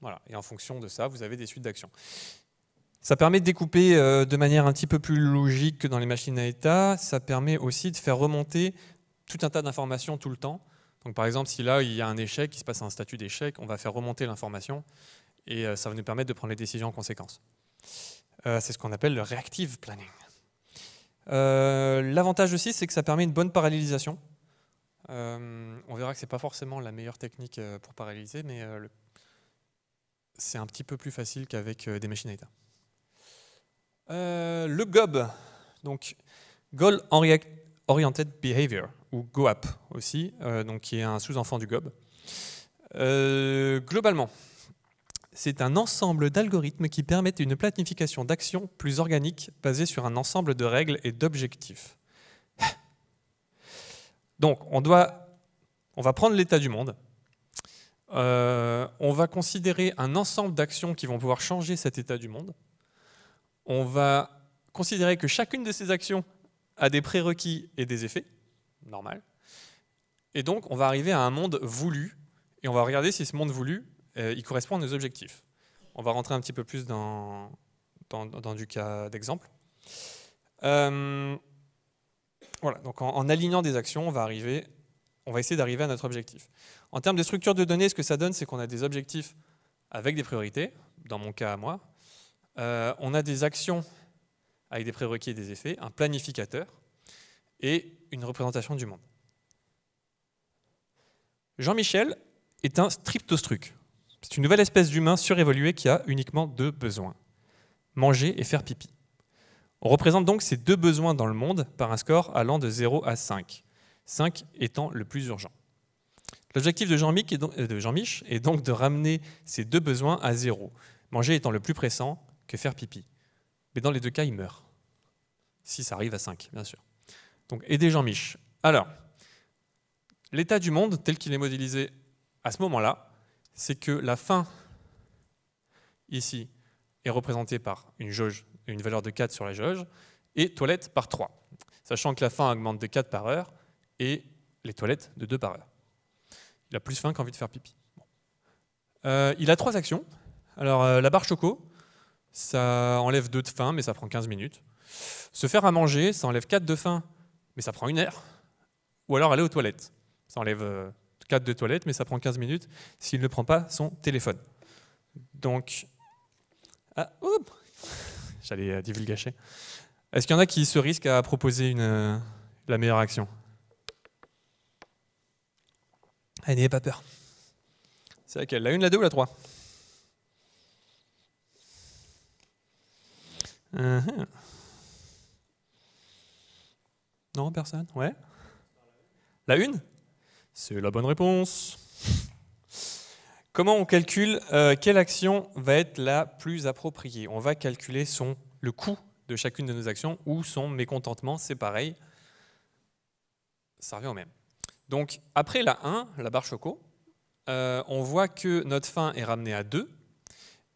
[SPEAKER 2] Voilà. Et en fonction de ça, vous avez des suites d'actions. Ça permet de découper de manière un petit peu plus logique que dans les machines à état. Ça permet aussi de faire remonter tout un tas d'informations tout le temps. Donc par exemple, si là il y a un échec, il se passe un statut d'échec, on va faire remonter l'information et euh, ça va nous permettre de prendre les décisions en conséquence. Euh, c'est ce qu'on appelle le reactive planning. Euh, l'avantage aussi, c'est que ça permet une bonne parallélisation. on verra que ce n'est pas forcément la meilleure technique pour paralléliser, mais c'est un petit peu plus facile qu'avec des machines à état. le GOB, donc Goal Oriented Behavior ou GOAP aussi, euh, donc qui est un sous-enfant du GOB. Euh, globalement, c'est un ensemble d'algorithmes qui permettent une planification d'actions plus organique basée sur un ensemble de règles et d'objectifs. Donc, on, doit, on va prendre l'état du monde. Euh, on va considérer un ensemble d'actions qui vont pouvoir changer cet état du monde. On va considérer que chacune de ces actions a des prérequis et des effets normal. Et donc, on va arriver à un monde voulu, et on va regarder si ce monde voulu, euh, il correspond à nos objectifs. On va rentrer un petit peu plus dans, dans, du cas d'exemple. Euh, voilà, donc en, alignant des actions, on va, arriver, on va essayer d'arriver à notre objectif. En termes de structure de données, ce que ça donne, c'est qu'on a des objectifs avec des priorités, dans mon cas à moi. Euh, on a des actions avec des prérequis et des effets, un planificateur, et une représentation du monde. Jean-Michel est un striptostruc. C'est une nouvelle espèce d'humain surévolué qui a uniquement deux besoins manger et faire pipi. On représente donc ces deux besoins dans le monde par un score allant de 0 à 5, 5 étant le plus urgent. L'objectif euh, de Jean-Mich est, donc de ramener ces deux besoins à zéro, manger étant le plus pressant que faire pipi. Mais dans les deux cas, il meurt, si ça arrive à 5, bien sûr. Donc aider Jean-Mich. Alors, l'état du monde tel qu'il est modélisé à ce moment-là, c'est que la faim, ici, est représentée par une jauge, une valeur de 4 sur la jauge, et toilette par 3, sachant que la faim augmente de 4 par heure et les toilettes de 2 par heure. Il a plus faim qu'envie de faire pipi. Euh, il a trois actions. Alors euh, la barre choco, ça enlève 2 de faim, mais ça prend 15 minutes. Se faire à manger, ça enlève 4 de faim, mais ça prend une heure. Ou alors aller aux toilettes. Ça enlève 4 euh, de toilettes, mais ça prend 15 minutes s'il ne prend pas son téléphone. Donc, ah, j'allais euh, divulgacher. Est-ce qu'il y en a qui se risquent à proposer une, euh, la meilleure action Allez, ah, n'ayez pas peur. C'est laquelle La une, la 2 ou la 3 non, personne Ouais La une C'est la bonne réponse. Comment on calcule euh, quelle action va être la plus appropriée On va calculer son, le coût de chacune de nos actions ou son mécontentement, c'est pareil. Ça revient au même. Donc après la 1, la barre choco, euh, on voit que notre fin est ramenée à 2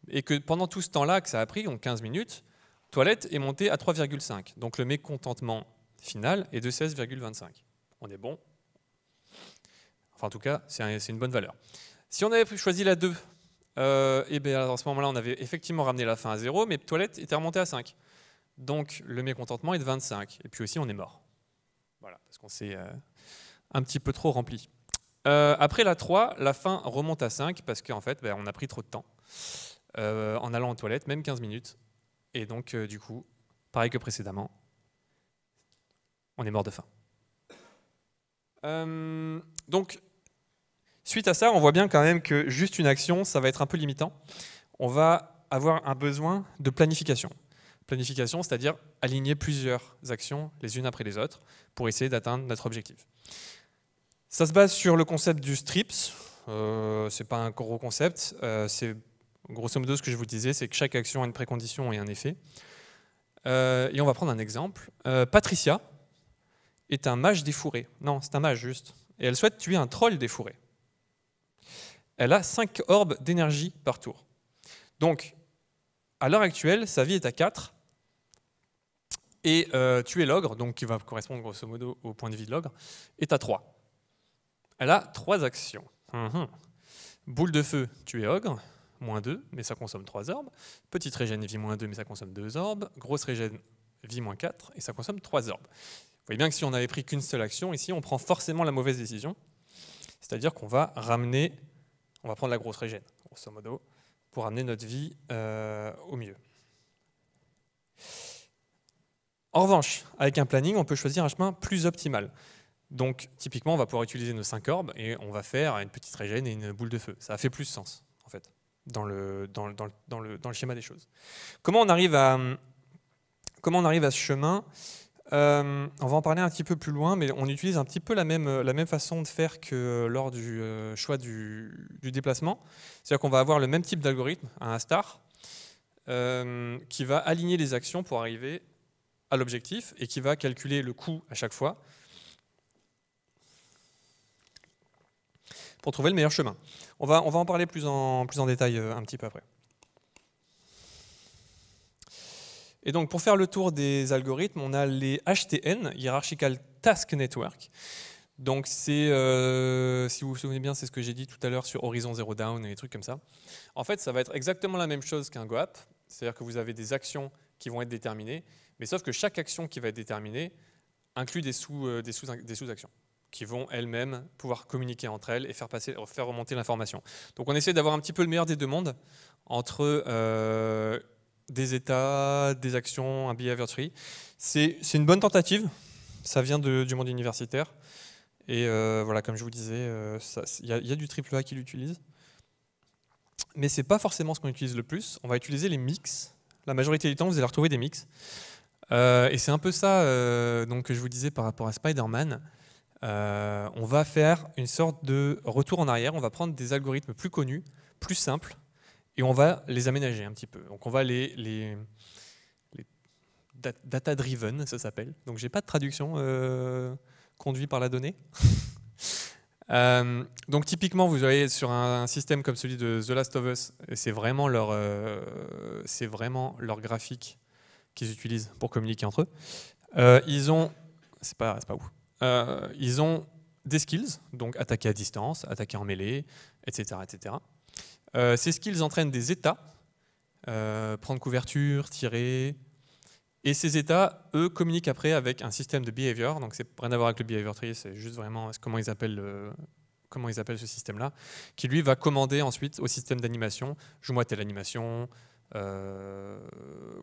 [SPEAKER 2] et que pendant tout ce temps-là que ça a pris, donc 15 minutes, toilette est montée à 3,5. Donc le mécontentement finale est de 16,25. On est bon. Enfin, en tout cas, c'est une bonne valeur. Si on avait choisi la 2, euh, eh bien à ce moment-là, on avait effectivement ramené la fin à 0, mais toilette était remontée à 5. Donc le mécontentement est de 25. Et puis aussi, on est mort. Voilà, parce qu'on s'est euh, un petit peu trop rempli. Euh, après la 3, la fin remonte à 5 parce qu'en fait, ben, on a pris trop de temps euh, en allant aux toilettes, même 15 minutes. Et donc, du coup, pareil que précédemment, on est mort de faim. Euh, donc, suite à ça, on voit bien quand même que juste une action, ça va être un peu limitant. On va avoir un besoin de planification. Planification, c'est-à-dire aligner plusieurs actions les unes après les autres pour essayer d'atteindre notre objectif. Ça se base sur le concept du STRIPS. Euh, c'est pas un gros concept. Euh, c'est grosso modo ce que je vous disais, c'est que chaque action a une précondition et un effet. Euh, et on va prendre un exemple. Patricia, est un mage fourrés Non, c'est un mage juste. Et elle souhaite tuer un troll fourrés. Elle a 5 orbes d'énergie par tour. Donc, à l'heure actuelle, sa vie est à 4. Et euh, tuer l'ogre, donc qui va correspondre grosso modo au point de vie de l'ogre, est à 3. Elle a 3 actions. Mhm. Boule de feu, tuer ogre, moins 2, mais ça consomme 3 orbes. Petite régène, vie moins 2, mais ça consomme 2 orbes. Grosse régène, vie moins 4, et ça consomme 3 orbes. Vous voyez bien que si on avait pris qu'une seule action, ici, on prend forcément la mauvaise décision. C'est-à-dire qu'on va ramener, on va prendre la grosse régène, grosso modo, pour ramener notre vie euh, au mieux. En revanche, avec un planning, on peut choisir un chemin plus optimal. Donc, typiquement, on va pouvoir utiliser nos cinq orbes et on va faire une petite régène et une boule de feu. Ça a fait plus sens, en fait, dans le, schéma des choses. comment on arrive à ce chemin euh, on va en parler un petit peu plus loin, mais on utilise un petit peu la même, la même façon de faire que lors du euh, choix du, du déplacement. C'est-à-dire qu'on va avoir le même type d'algorithme, un star, euh, qui va aligner les actions pour arriver à l'objectif et qui va calculer le coût à chaque fois pour trouver le meilleur chemin. On va, on va en parler plus en, plus en détail un petit peu après. Et donc pour faire le tour des algorithmes, on a les HTN, Hierarchical Task Network. Donc c'est, euh, si vous vous souvenez bien, c'est ce que j'ai dit tout à l'heure sur Horizon Zero Down et les trucs comme ça. En fait, ça va être exactement la même chose qu'un GOAP, c'est-à-dire que vous avez des actions qui vont être déterminées, mais sauf que chaque action qui va être déterminée inclut des sous-actions euh, des sous, des sous qui vont elles-mêmes pouvoir communiquer entre elles et faire, passer, faire remonter l'information. Donc on essaie d'avoir un petit peu le meilleur des deux mondes entre euh, des états, des actions, un behavior tree. C'est une bonne tentative, ça vient du monde universitaire. Et euh, voilà, comme je vous disais, euh, il y, a du triple A qui l'utilise. Mais c'est pas forcément ce qu'on utilise le plus. On va utiliser les mix. La majorité du temps, vous allez retrouver des mix. Euh, et c'est un peu ça donc, que je vous disais par rapport à Spider-Man. on va faire une sorte de retour en arrière. On va prendre des algorithmes plus connus, plus simples, et on va les aménager un petit peu. Donc on va les, les, data driven, ça s'appelle. Donc j'ai pas de traduction euh, conduite par la donnée. Euh, donc typiquement, vous allez sur un, système comme celui de The Last of Us, c'est vraiment leur, euh, c'est vraiment leur graphique qu'ils utilisent pour communiquer entre eux. ils ont, c'est pas, pas où, ils ont des skills, donc attaquer à distance, attaquer en mêlée, etc., etc. Euh, c'est ce qu'ils entraînent des états, euh, prendre couverture, tirer. Et ces états, eux, communiquent après avec un système de behavior. Donc, c'est rien à voir avec le behavior tree, c'est juste vraiment comment ils appellent, comment ils appellent ce système-là, qui lui va commander ensuite au système d'animation joue-moi telle animation, euh,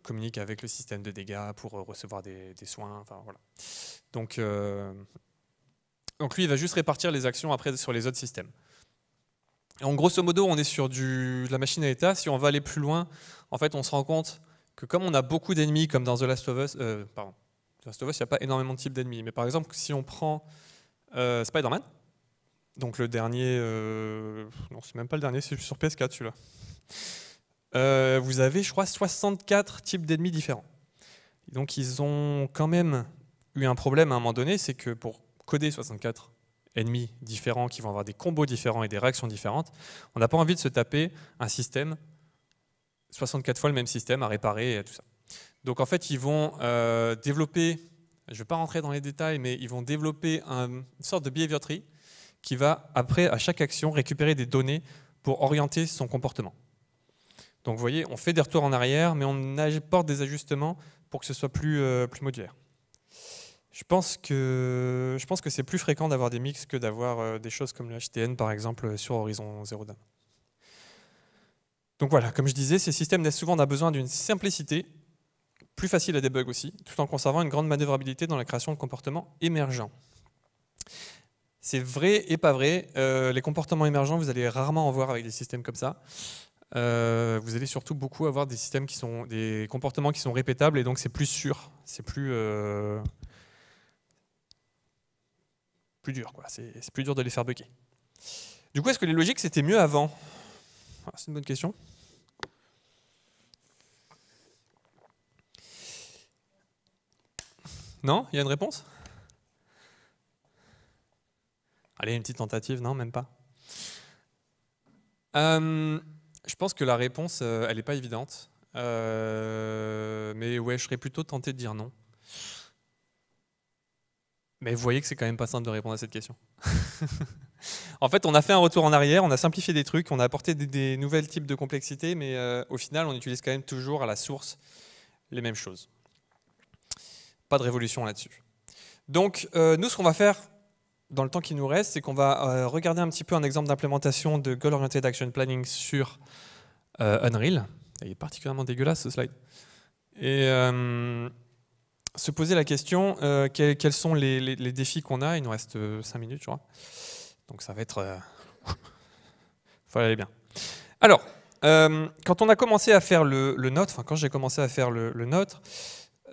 [SPEAKER 2] communique avec le système de dégâts pour recevoir des, soins. Enfin, voilà. Donc, donc, lui, il va juste répartir les actions après sur les autres systèmes. En grosso modo, on est sur de la machine à état. Si on va aller plus loin, en fait, on se rend compte que comme on a beaucoup d'ennemis, comme dans The Last of Us, euh, il n'y a pas énormément de types d'ennemis. Mais par exemple, si on prend euh, Spider-Man, donc le dernier, euh, non, c'est même pas le dernier, c'est sur PS4 celui-là. vous avez, je crois, 64 types d'ennemis différents. Donc ils ont quand même eu un problème à un moment donné, c'est que pour coder 64 ennemis différents, qui vont avoir des combos différents et des réactions différentes, on n'a pas envie de se taper un système, 64 fois le même système à réparer et tout ça. Donc en fait, ils vont euh, développer, je ne vais pas rentrer dans les détails, mais ils vont développer un, une sorte de behavior tree qui va, après, à chaque action, récupérer des données pour orienter son comportement. Donc vous voyez, on fait des retours en arrière, mais on apporte des ajustements pour que ce soit plus, euh, plus modulaire. Je pense que c'est plus fréquent d'avoir des mix que d'avoir euh, des choses comme le HTN par exemple euh, sur Horizon Zero Dawn. Donc voilà, comme je disais, ces systèmes naissent souvent d'un besoin d'une simplicité, plus facile à débug aussi, tout en conservant une grande manœuvrabilité dans la création de comportements émergents. C'est vrai et pas vrai. Euh, les comportements émergents, vous allez rarement en voir avec des systèmes comme ça. vous allez surtout beaucoup avoir des systèmes qui sont des comportements qui sont répétables et donc c'est plus sûr, c'est plus plus dur. C'est plus dur de les faire bugger. Du coup, est-ce que les logiques, c'était mieux avant ah, C'est une bonne question. Non Il y a une réponse Allez, une petite tentative, non, même pas. Euh, je pense que la réponse, euh, elle n'est pas évidente. Euh, mais ouais, je serais plutôt tenté de dire non. Mais vous voyez que c'est quand même pas simple de répondre à cette question. en fait, on a fait un retour en arrière, on a simplifié des trucs, on a apporté des, des nouveaux types de complexité, mais euh, au final, on utilise quand même toujours à la source les mêmes choses. Pas de révolution là-dessus. Donc, euh, nous, ce qu'on va faire dans le temps qui nous reste, c'est qu'on va euh, regarder un petit peu un exemple d'implémentation de Goal Oriented Action Planning sur Unreal. Il est particulièrement dégueulasse ce slide. Et se poser la question euh, quels, sont les, défis qu'on a. Il nous reste 5 euh, minutes, je crois. Donc ça va être. Il euh, faut aller bien. Alors, quand on a commencé à faire le, le nôtre, enfin quand j'ai commencé à faire le, le nôtre,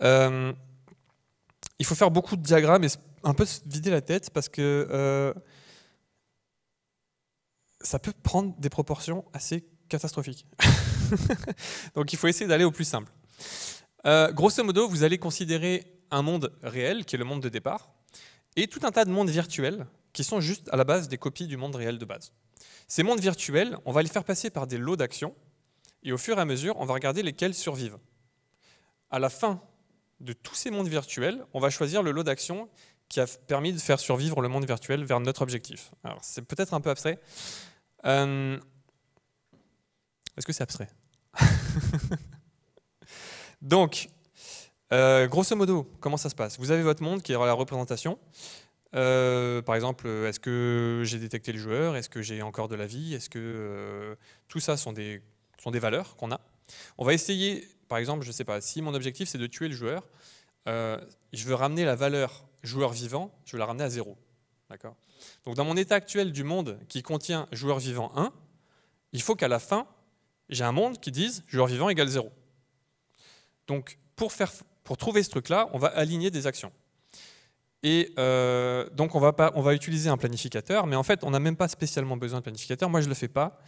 [SPEAKER 2] il faut faire beaucoup de diagrammes et un peu se vider la tête parce que ça peut prendre des proportions assez catastrophiques. Donc il faut essayer d'aller au plus simple. Euh, grosso modo, vous allez considérer un monde réel, qui est le monde de départ, et tout un tas de mondes virtuels, qui sont juste à la base des copies du monde réel de base. Ces mondes virtuels, on va les faire passer par des lots d'actions, et au fur et à mesure, on va regarder lesquels survivent. À la fin de tous ces mondes virtuels, on va choisir le lot d'actions qui a permis de faire survivre le monde virtuel vers notre objectif. Alors, c'est peut-être un peu abstrait. Euh, est-ce que c'est abstrait donc, euh, grosso modo, comment ça se passe Vous avez votre monde qui aura la représentation. Euh, par exemple, est-ce que j'ai détecté le joueur Est-ce que j'ai encore de la vie Est-ce que euh, tout ça sont des, des valeurs qu'on a On va essayer, par exemple, je ne sais pas, si mon objectif c'est de tuer le joueur, je veux ramener la valeur joueur vivant, je veux la ramener à zéro. D'accord Donc dans mon état actuel du monde qui contient joueur vivant 1, il faut qu'à la fin, j'ai un monde qui dise joueur vivant égale 0. Donc, pour, trouver ce truc-là, on va aligner des actions. Et euh, donc, on va, utiliser un planificateur, mais en fait, on n'a même pas spécialement besoin de planificateur. Moi, je ne le fais pas,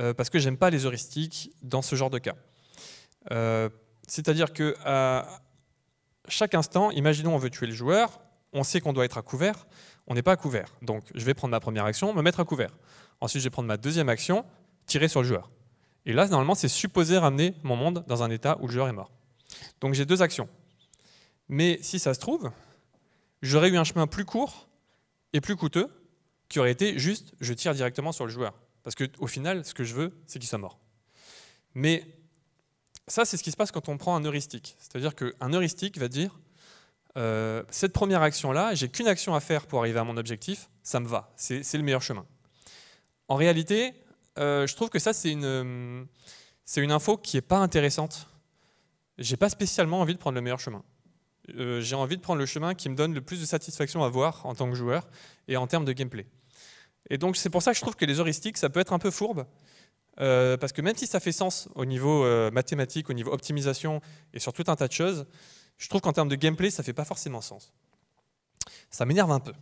[SPEAKER 2] euh, parce que j'aime pas les heuristiques dans ce genre de cas. Euh, c'est-à-dire que à chaque instant, imaginons on veut tuer le joueur, on sait qu'on doit être à couvert, on n'est pas à couvert. Donc, je vais prendre ma première action, me mettre à couvert. Ensuite, je vais prendre ma deuxième action, tirer sur le joueur. Et là, normalement, c'est supposé ramener mon monde dans un état où le joueur est mort. Donc j'ai deux actions. Mais si ça se trouve, j'aurais eu un chemin plus court et plus coûteux qui aurait été juste je tire directement sur le joueur. Parce qu'au final, ce que je veux, c'est qu'il soit mort. Mais ça, c'est ce qui se passe quand on prend un heuristique. C'est-à-dire qu'un heuristique va dire euh, cette première action-là, j'ai qu'une action à faire pour arriver à mon objectif, ça me va, c'est le meilleur chemin. En réalité, euh, je trouve que ça, c'est une, une info qui n'est pas intéressante j'ai pas spécialement envie de prendre le meilleur chemin. Euh, j'ai envie de prendre le chemin qui me donne le plus de satisfaction à voir en tant que joueur et en termes de gameplay. Et donc c'est pour ça que je trouve que les heuristiques, ça peut être un peu fourbe, euh, parce que même si ça fait sens au niveau euh, mathématique, au niveau optimisation et sur tout un tas de choses, je trouve qu'en termes de gameplay, ça fait pas forcément sens. Ça m'énerve un peu.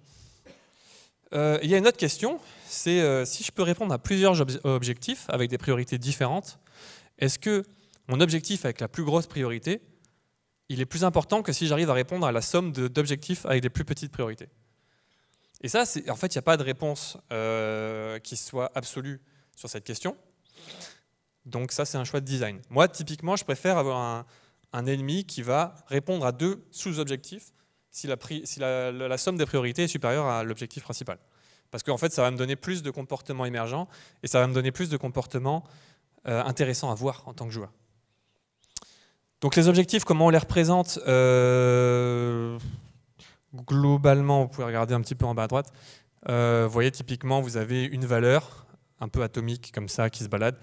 [SPEAKER 2] Il y a une autre question, c'est si je peux répondre à plusieurs objectifs avec des priorités différentes, est-ce que mon objectif avec la plus grosse priorité, il est plus important que si j'arrive à répondre à la somme d'objectifs avec des plus petites priorités. Et ça, en fait, il n'y a pas de réponse euh, qui soit absolue sur cette question. Donc ça, c'est un choix de design. Moi, typiquement, je préfère avoir un, ennemi qui va répondre à deux sous-objectifs si, la, somme des priorités est supérieure à l'objectif principal. Parce qu'en fait, ça va me donner plus de comportements émergents et ça va me donner plus de comportements euh, intéressants à voir en tant que joueur. Donc les objectifs, comment on les représente euh, Globalement, vous pouvez regarder un petit peu en bas à droite. Euh, vous voyez, typiquement, vous avez une valeur un peu atomique comme ça qui se balade,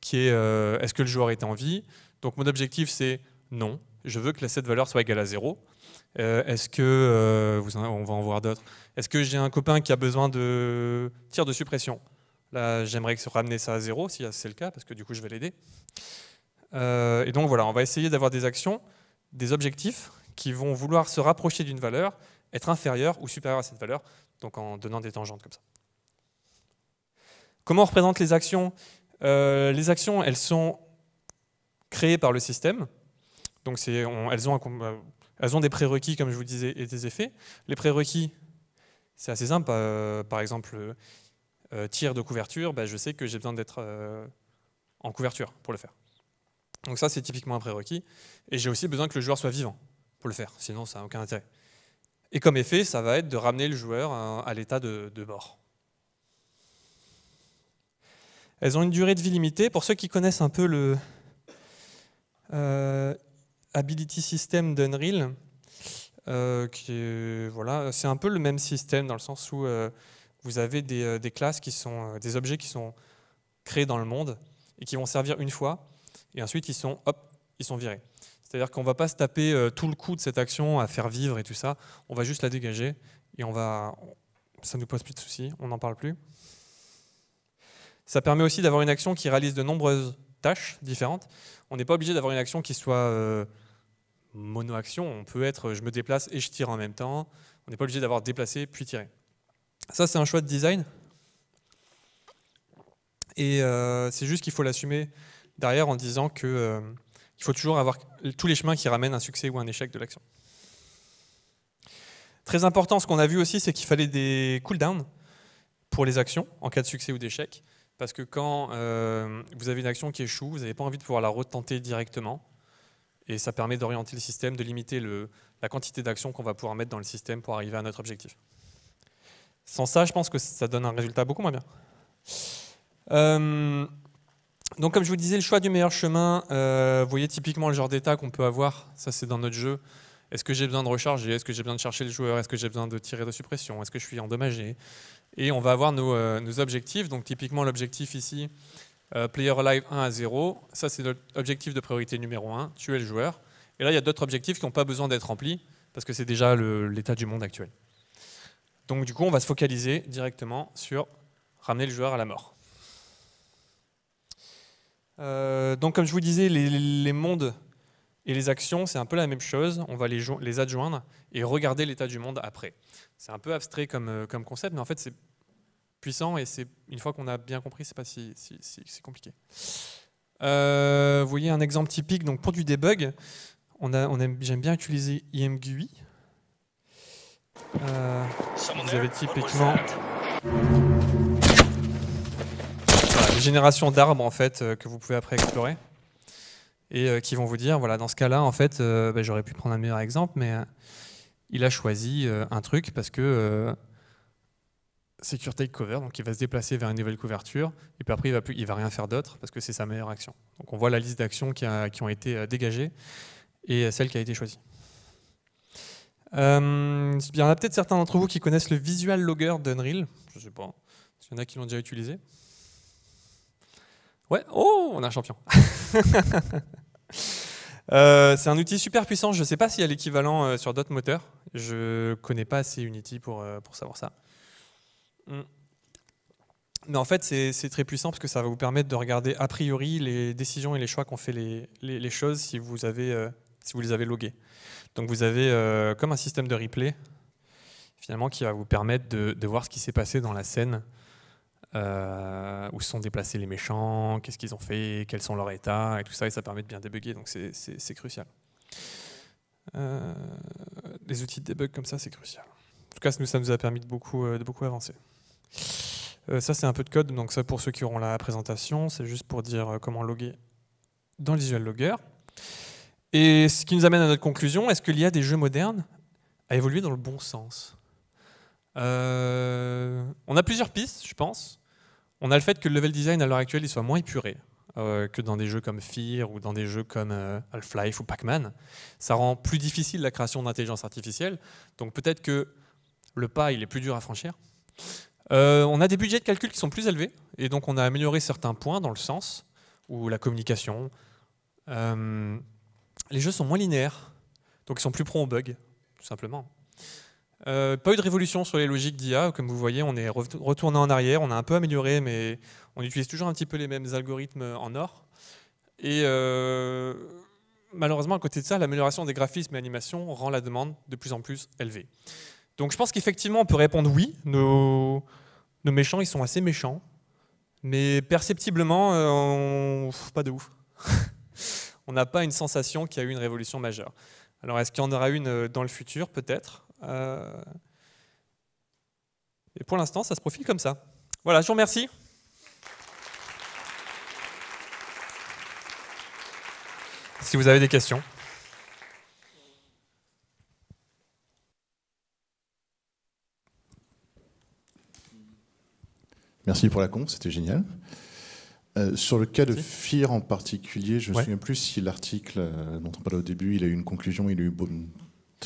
[SPEAKER 2] qui est euh, est-ce que le joueur est en vie Donc mon objectif, c'est non. Je veux que cette valeur soit égale à zéro, est-ce que, on va en voir d'autres, est-ce que j'ai un copain qui a besoin de tir de suppression Là, j'aimerais que se ramener ça à zéro, si c'est le cas, parce que du coup, je vais l'aider. Euh, et donc voilà, on va essayer d'avoir des actions, des objectifs qui vont vouloir se rapprocher d'une valeur, être inférieure ou supérieure à cette valeur, donc en donnant des tangentes comme ça. Comment on représente les actions euh, Les actions, elles sont créées par le système. Donc euh, elles, ont des prérequis, comme je vous disais, et des effets. Les prérequis, c'est assez simple. par exemple, tir de couverture, ben, je sais que j'ai besoin d'être en couverture pour le faire. Donc ça, c'est typiquement un prérequis. Et j'ai aussi besoin que le joueur soit vivant pour le faire, sinon ça n'a aucun intérêt. Et comme effet, ça va être de ramener le joueur à, l'état de, de, mort. Elles ont une durée de vie limitée. Pour ceux qui connaissent un peu le euh, Ability System d'Unreal, euh, c'est un peu le même système dans le sens où euh, vous avez des, des, classes qui sont des objets qui sont créés dans le monde et qui vont servir une fois et ensuite ils sont, hop, ils sont virés. C'est-à-dire qu'on ne va pas se taper euh, tout le coup de cette action à faire vivre et tout ça, on va juste la dégager et on va, ça ne nous pose plus de soucis, on n'en parle plus. Ça permet aussi d'avoir une action qui réalise de nombreuses tâches différentes. On n'est pas obligé d'avoir une action qui soit euh, mono-action. On peut être je me déplace et je tire en même temps. On n'est pas obligé d'avoir déplacé puis tiré. Ça, c'est un choix de design. Et euh, c'est juste qu'il faut l'assumer derrière en disant qu'il euh, faut toujours avoir tous les chemins qui ramènent un succès ou un échec de l'action. Très important, ce qu'on a vu aussi, c'est qu'il fallait des cooldowns pour les actions en cas de succès ou d'échec. Parce que quand euh, vous avez une action qui échoue, vous n'avez pas envie de pouvoir la retenter directement. Et ça permet d'orienter le système, de limiter la quantité d'actions qu'on va pouvoir mettre dans le système pour arriver à notre objectif. Sans ça, je pense que ça donne un résultat beaucoup moins bien. Euh, donc comme je vous disais, le choix du meilleur chemin, euh, vous voyez typiquement le genre d'état qu'on peut avoir, ça c'est dans notre jeu. Est-ce que j'ai besoin de recharger Est-ce que j'ai besoin de chercher le joueur Est-ce que j'ai besoin de tirer de suppression Est-ce que je suis endommagé Et on va avoir nos, euh, objectifs. Donc typiquement l'objectif ici, euh, player alive 1 à 0, ça c'est l'objectif de priorité numéro 1, tuer le joueur. Et là il y a d'autres objectifs qui n'ont pas besoin d'être remplis, parce que c'est déjà l'état du monde actuel. Donc du coup on va se focaliser directement sur ramener le joueur à la mort. Euh, donc comme je vous disais, les, mondes et les actions, c'est un peu la même chose. On va les, les adjoindre et regarder l'état du monde après. C'est un peu abstrait comme, euh, comme concept, mais en fait c'est puissant et c'est une fois qu'on a bien compris, c'est pas si, si, compliqué. Euh, vous voyez un exemple typique. Donc pour du debug, on a, on j'aime bien utiliser IMGUI. vous avez typiquement Génération générations d'arbres en fait euh, que vous pouvez après explorer et euh, qui vont vous dire voilà dans ce cas-là en fait euh, ben, j'aurais pu prendre un meilleur exemple mais il a choisi un truc parce que c'est cover, donc il va se déplacer vers une nouvelle couverture, et puis après il va, plus, il va rien faire d'autre parce que c'est sa meilleure action. Donc on voit la liste d'actions qui, ont été dégagées et celle qui a été choisie. il y en a peut-être certains d'entre vous qui connaissent le Visual Logger d'Unreal, je sais pas, s'il y en a qui l'ont déjà utilisé. Ouais, oh, on a un champion. Euh, c'est un outil super puissant. Je ne sais pas s'il y a l'équivalent euh, sur d'autres moteurs. Je ne connais pas assez Unity pour, euh, savoir ça. Mm. Mais en fait, c'est très puissant parce que ça va vous permettre de regarder a priori les décisions et les choix qu'ont fait les, choses si vous, si vous les avez logués. Donc vous avez comme un système de replay finalement qui va vous permettre de voir ce qui s'est passé dans la scène euh, où se sont déplacés les méchants, qu'est-ce qu'ils ont fait, quels sont leurs états, et tout ça, et ça permet de bien débugger, donc c'est crucial. Euh, les outils de debug comme ça, c'est crucial. En tout cas, ça nous a permis de beaucoup, euh, de beaucoup avancer. ça, c'est un peu de code, donc ça, pour ceux qui auront la présentation, c'est juste pour dire comment loguer dans Visual Logger. Et ce qui nous amène à notre conclusion, est-ce qu'il y a des jeux modernes à évoluer dans le bon sens On a plusieurs pistes, je pense. On a le fait que le level design à l'heure actuelle il soit moins épuré euh, que dans des jeux comme Fear ou dans des jeux comme euh, Half-Life ou Pac-Man. Ça rend plus difficile la création d'intelligence artificielle. Donc peut-être que le pas il est plus dur à franchir. Euh, on a des budgets de calcul qui sont plus élevés et donc on a amélioré certains points dans le sens ou la communication. les jeux sont moins linéaires, donc ils sont plus prompts aux bugs, tout simplement. Euh, pas eu de révolution sur les logiques d'IA, comme vous voyez, on est retourné en arrière, on a un peu amélioré, mais on utilise toujours un petit peu les mêmes algorithmes en or. Et euh, malheureusement, à côté de ça, l'amélioration des graphismes et animations rend la demande de plus en plus élevée. Donc je pense qu'effectivement, on peut répondre oui, nos, méchants, ils sont assez méchants, mais perceptiblement, euh, pas de ouf. on n'a pas une sensation qu'il y a eu une révolution majeure. Alors est-ce qu'il y en aura une dans le futur Peut-être. Euh, et pour l'instant, ça se profile comme ça. Voilà, je vous remercie. Si vous avez des questions.
[SPEAKER 3] Merci pour la con, c'était génial. Euh, sur le cas de FIR en particulier, je ne me souviens plus si l'article euh, dont on parlait au début, il a eu une conclusion, il a eu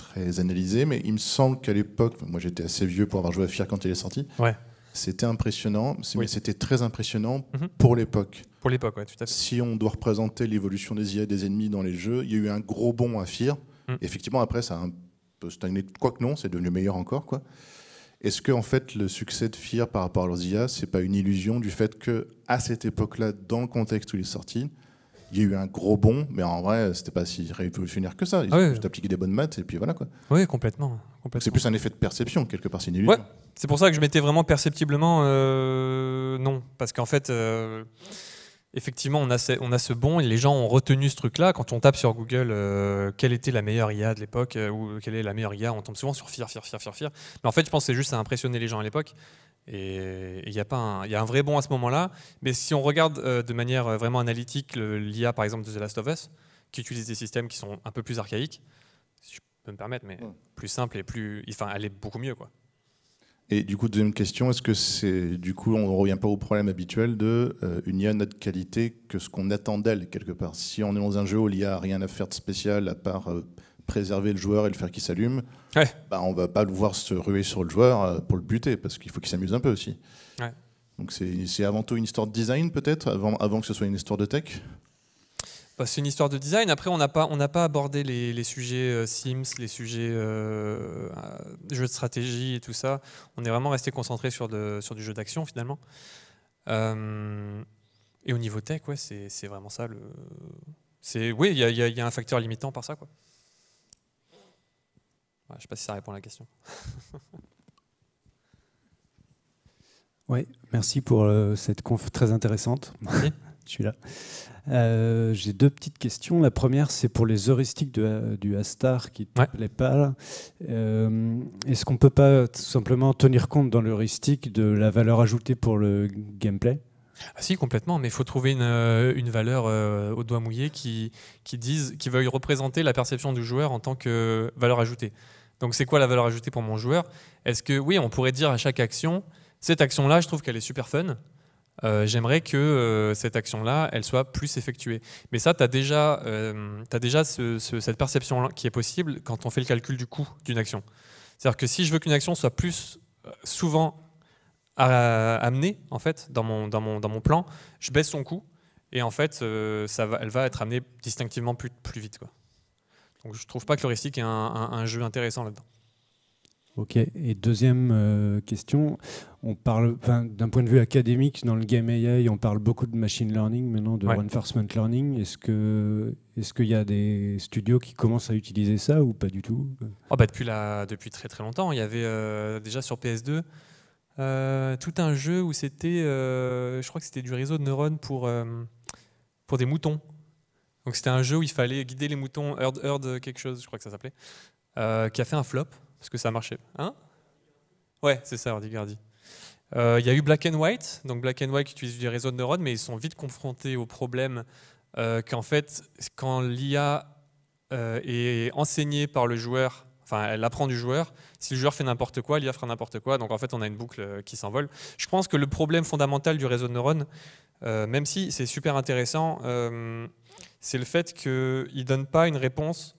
[SPEAKER 3] très analysé, mais il me semble qu'à l'époque, moi j'étais assez vieux pour avoir joué à FIR quand il est sorti. Ouais. C'était impressionnant, mais c'était très impressionnant mhm. pour l'époque. Pour l'époque, ouais, tout à fait. Si on doit représenter l'évolution des IA des ennemis dans les jeux, il y a eu un gros bond à FIR. Mm. Effectivement, après, ça a un peu stagné. Quoi que non, c'est devenu meilleur encore, quoi. Est-ce que en fait le succès de FIR par rapport aux leurs IA, c'est pas une illusion du fait que à cette époque-là, dans le contexte où il est sorti, il y a eu un gros bond, mais en vrai, c'était pas si révolutionnaire que ça. Ils ah juste appliqué des bonnes maths et puis voilà quoi.
[SPEAKER 2] Oui, complètement.
[SPEAKER 3] C'est plus un effet de perception quelque part, c'est
[SPEAKER 2] C'est pour ça que je m'étais vraiment perceptiblement euh, non, parce qu'en fait, euh, effectivement, on a, ce, on a ce bond et les gens ont retenu ce truc-là. Quand on tape sur Google, euh, quelle était la meilleure IA de l'époque ou quelle est la meilleure IA, on tombe souvent sur Fire, Fire, Fire, Fire, Fire. Mais en fait, je pense que c'est juste à impressionner les gens à l'époque. Et il y, a pas un, un vrai bon à ce moment-là. Mais si on regarde euh, de manière euh, vraiment analytique l'IA, par exemple, de The Last of Us, qui utilise des systèmes qui sont un peu plus archaïques, si je peux me permettre, mais plus simple et plus. Enfin, elle est beaucoup mieux, quoi.
[SPEAKER 3] Et du coup, deuxième question, est-ce que c'est du coup, on ne revient pas au problème habituel de euh, une IA de qualité que ce qu'on attend d'elle quelque part. Si on est dans un jeu où l'IA n'a rien à faire de spécial à part préserver le joueur et le faire qu'il s'allume, on ouais. Bah, on va pas le voir se ruer sur le joueur euh, pour le buter, parce qu'il faut qu'il s'amuse un peu aussi. Donc c'est avant tout une histoire de design peut-être, avant, avant que ce soit une histoire de tech
[SPEAKER 2] bah, C'est une histoire de design. Après, on n'a pas, on pas abordé les, les sujets euh, Sims, les sujets euh, jeux de stratégie et tout ça. On est vraiment resté concentré sur, de, sur du jeu d'action finalement. et au niveau tech, ouais, c'est vraiment ça. Le... Oui, il y, y a un facteur limitant par ça. Quoi je ne sais pas si ça répond à la question.
[SPEAKER 1] oui, merci pour euh, cette conf très intéressante. je suis là. Euh, j'ai deux petites questions. La première, c'est pour les heuristiques du Astar qui ne plaît pas. Euh, est-ce qu'on ne peut pas tout simplement tenir compte dans l'heuristique de la valeur ajoutée pour le gameplay
[SPEAKER 2] ah si, complètement, mais il faut trouver une, valeur au doigt mouillé qui, qui veuille représenter la perception du joueur en tant que valeur ajoutée. Donc c'est quoi la valeur ajoutée pour mon joueur Est-ce que oui, on pourrait dire à chaque action, cette action-là, je trouve qu'elle est super fun. Euh, j'aimerais que euh, cette action-là, elle soit plus effectuée. Mais ça, tu as déjà, euh, déjà cette perception qui est possible quand on fait le calcul du coût d'une action. C'est-à-dire que si je veux qu'une action soit plus euh, souvent amenée en fait, dans, mon, dans, mon, plan, je baisse son coût et en fait, ça va, elle va être amenée distinctivement plus, plus vite. Quoi. Donc je trouve pas que le est un, jeu intéressant là-dedans.
[SPEAKER 1] Ok, et deuxième euh, question, on parle d'un point de vue académique dans le game AI, on parle beaucoup de machine learning maintenant, de reinforcement learning. Est-ce que est qu'il y a des studios qui commencent à utiliser ça ou pas du tout
[SPEAKER 2] oh, bah, depuis, la, depuis très très longtemps, il y avait euh, déjà sur PS2 euh, tout un jeu où c'était, je crois que c'était du réseau de neurones pour, pour des moutons. Donc c'était un jeu où il fallait guider les moutons, Herd, Herd quelque chose, je crois que ça s'appelait, euh, qui a fait un flop, parce que ça marchait marché. Hein Ouais, c'est ça, Hardy Gardy. Euh, il y a eu Black and White, donc Black and White utilise des réseaux de neurones, mais ils sont vite confrontés au problème euh, qu'en fait, quand l'IA est enseignée par le joueur, enfin elle apprend du joueur, si le joueur fait n'importe quoi, l'IA fera n'importe quoi, donc en fait on a une boucle qui s'envole. Je pense que le problème fondamental du réseau de neurones, même si c'est super intéressant, c'est le fait qu'il ne donne pas une réponse.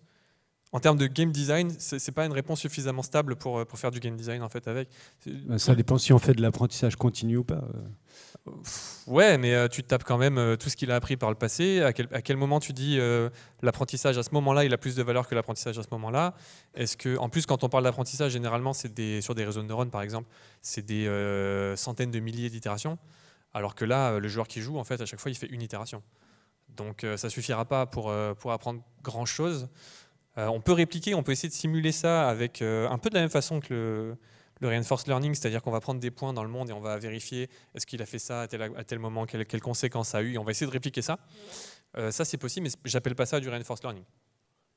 [SPEAKER 2] En termes de game design, ce n'est pas une réponse suffisamment stable pour, euh, pour faire du game design en fait avec. Euh, ça
[SPEAKER 1] dépend si on fait de l'apprentissage continu ou pas. Euh.
[SPEAKER 2] Ouais, mais tu tapes quand même tout ce qu'il a appris par le passé. À quel, moment tu dis l'apprentissage à ce moment-là, il a plus de valeur que l'apprentissage à ce moment-là Est-ce que, en plus, quand on parle d'apprentissage, généralement, c'est des, sur des réseaux de neurones, par exemple, c'est des centaines de milliers d'itérations. Alors que là, le joueur qui joue, en fait, à chaque fois, il fait une itération. Donc euh, ça ne suffira pas pour, euh, pour apprendre grand-chose. Euh, on peut répliquer, on peut essayer de simuler ça avec un peu de la même façon que le, le reinforced learning, c'est-à-dire qu'on va prendre des points dans le monde et on va vérifier est-ce qu'il a fait ça à tel, moment, quelles quelle conséquences ça a eu, et on va essayer de répliquer ça. ça, c'est possible, mais j'appelle pas ça du reinforced learning.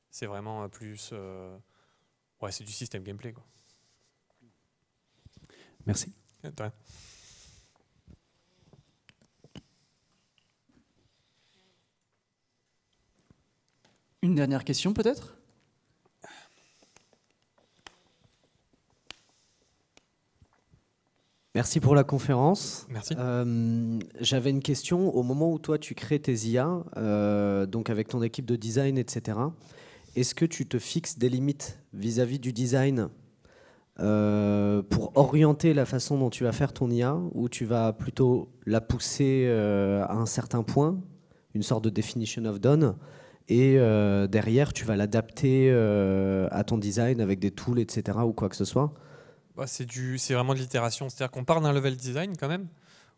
[SPEAKER 2] C'est vraiment plus. ouais, c'est du système gameplay. Quoi. Merci.
[SPEAKER 1] une dernière question peut-être Merci pour la conférence. Merci. Euh, j'avais une question. Au moment où toi tu crées tes IA, euh, donc avec ton équipe de design, etc., est-ce que tu te fixes des limites vis-à-vis du design euh, pour orienter la façon dont tu vas faire ton IA, ou tu vas plutôt la pousser à un certain point, une sorte de definition of done, et euh, derrière, tu vas l'adapter euh, à ton design avec des tools, etc. ou quoi que ce soit.
[SPEAKER 2] Bah, c'est, du, c'est vraiment de l'itération. C'est-à-dire qu'on part d'un level design quand même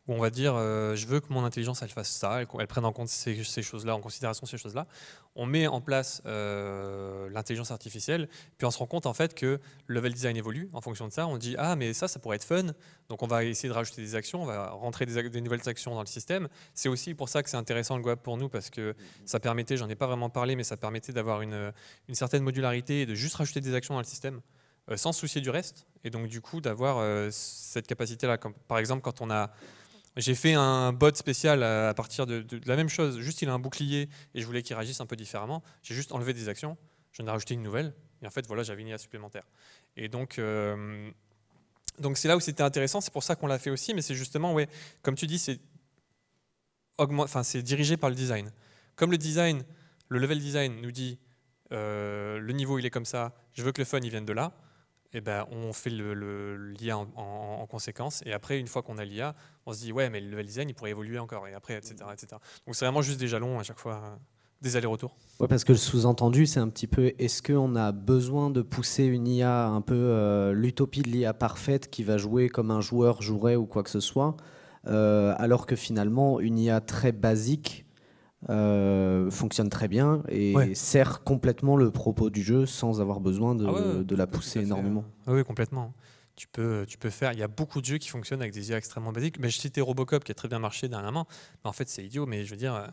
[SPEAKER 2] où on va dire euh, je veux que mon intelligence elle fasse ça, elle, prenne en compte ces, choses-là, en considération ces choses-là. On met en place euh, l'intelligence artificielle, puis on se rend compte en fait que le level design évolue en fonction de ça. On dit ah mais ça ça pourrait être fun, donc on va essayer de rajouter des actions, on va rentrer des, nouvelles actions dans le système. C'est aussi pour ça que c'est intéressant le GoApp pour nous parce que ça permettait, j'en ai pas vraiment parlé, mais ça permettait d'avoir une, certaine modularité et de juste rajouter des actions dans le système euh, sans se soucier du reste, et donc du coup d'avoir cette capacité-là. Par exemple, quand on a j'ai fait un bot spécial à partir de, la même chose. Juste, il a un bouclier et je voulais qu'il réagisse un peu différemment. J'ai juste enlevé des actions, j'en ai rajouté une nouvelle. Et en fait, voilà, j'avais une IA supplémentaire. Et donc, euh, donc c'est là où c'était intéressant. C'est pour ça qu'on l'a fait aussi. Mais c'est justement, ouais, comme tu dis, c'est dirigé par le design. Comme le design, le level design nous dit euh, le niveau il est comme ça, je veux que le fun il vienne de là. Eh ben, on fait l'IA le, lien en, conséquence. Et après, une fois qu'on a l'IA, on se dit, ouais, mais le level design, il pourrait évoluer encore, et après, etc. etc. Donc c'est vraiment juste des jalons à chaque fois, euh, des allers-retours.
[SPEAKER 1] Ouais, parce que le sous-entendu, c'est un petit peu, est-ce qu'on a besoin de pousser une IA un peu euh, l'utopie de l'IA parfaite qui va jouer comme un joueur jouerait ou quoi que ce soit, euh, alors que finalement, une IA très basique euh, fonctionne très bien et sert complètement le propos du jeu sans avoir besoin de, ah la pousser énormément.
[SPEAKER 2] Ah oui, complètement. Tu peux, tu peux faire. Il y a beaucoup de jeux qui fonctionnent avec des IA extrêmement basiques. Mais je citais Robocop qui a très bien marché dernièrement. Mais en fait, c'est idiot. Mais je veux dire, euh,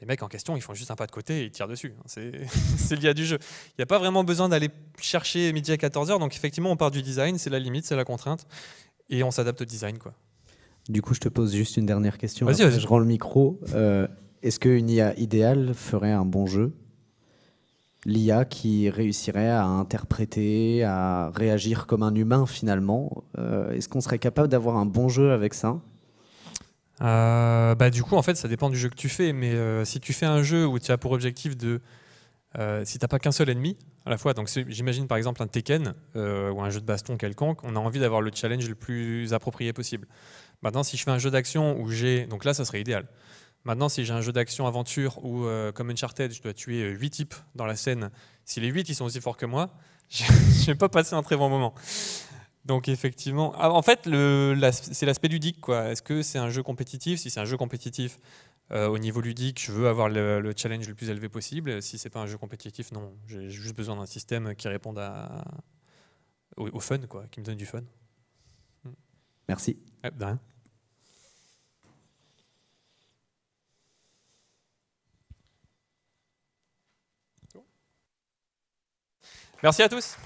[SPEAKER 2] les mecs en question, ils font juste un pas de côté et ils tirent dessus. C'est l'IA du jeu. Il n'y a pas vraiment besoin d'aller chercher midi à 14h. Donc, effectivement, on part du design. C'est la limite, c'est la contrainte. Et on s'adapte au design. quoi.
[SPEAKER 1] Du coup, je te pose juste une dernière question. Vas -y, Je rends le micro. Euh, est-ce qu'une IA idéale ferait un bon jeu L'IA qui réussirait à interpréter, à réagir comme un humain finalement, euh, est-ce qu'on serait capable d'avoir un bon jeu avec ça
[SPEAKER 2] euh, bah, Du coup, en fait, ça dépend du jeu que tu fais, mais euh, si tu fais un jeu où tu as pour objectif de... si tu n'as pas qu'un seul ennemi à la fois, donc j'imagine par exemple un Tekken ou un jeu de baston quelconque, on a envie d'avoir le challenge le plus approprié possible. Maintenant, si je fais un jeu d'action où j'ai... Donc là, ça serait idéal. Maintenant, si j'ai un jeu d'action-aventure où, euh, comme Uncharted, je dois tuer 8 euh, types dans la scène, si les 8 ils sont aussi forts que moi, je n'ai pas passé un très bon moment. Donc effectivement, ah, en fait, c'est l'aspect ludique. quoi. Est-ce que c'est un jeu compétitif Si c'est un jeu compétitif, euh, au niveau ludique, je veux avoir le, challenge le plus élevé possible. Si c'est pas un jeu compétitif, non. J'ai juste besoin d'un système qui réponde à, au, fun, quoi, qui me donne du fun. Merci. Eh, de rien.
[SPEAKER 1] Merci à tous.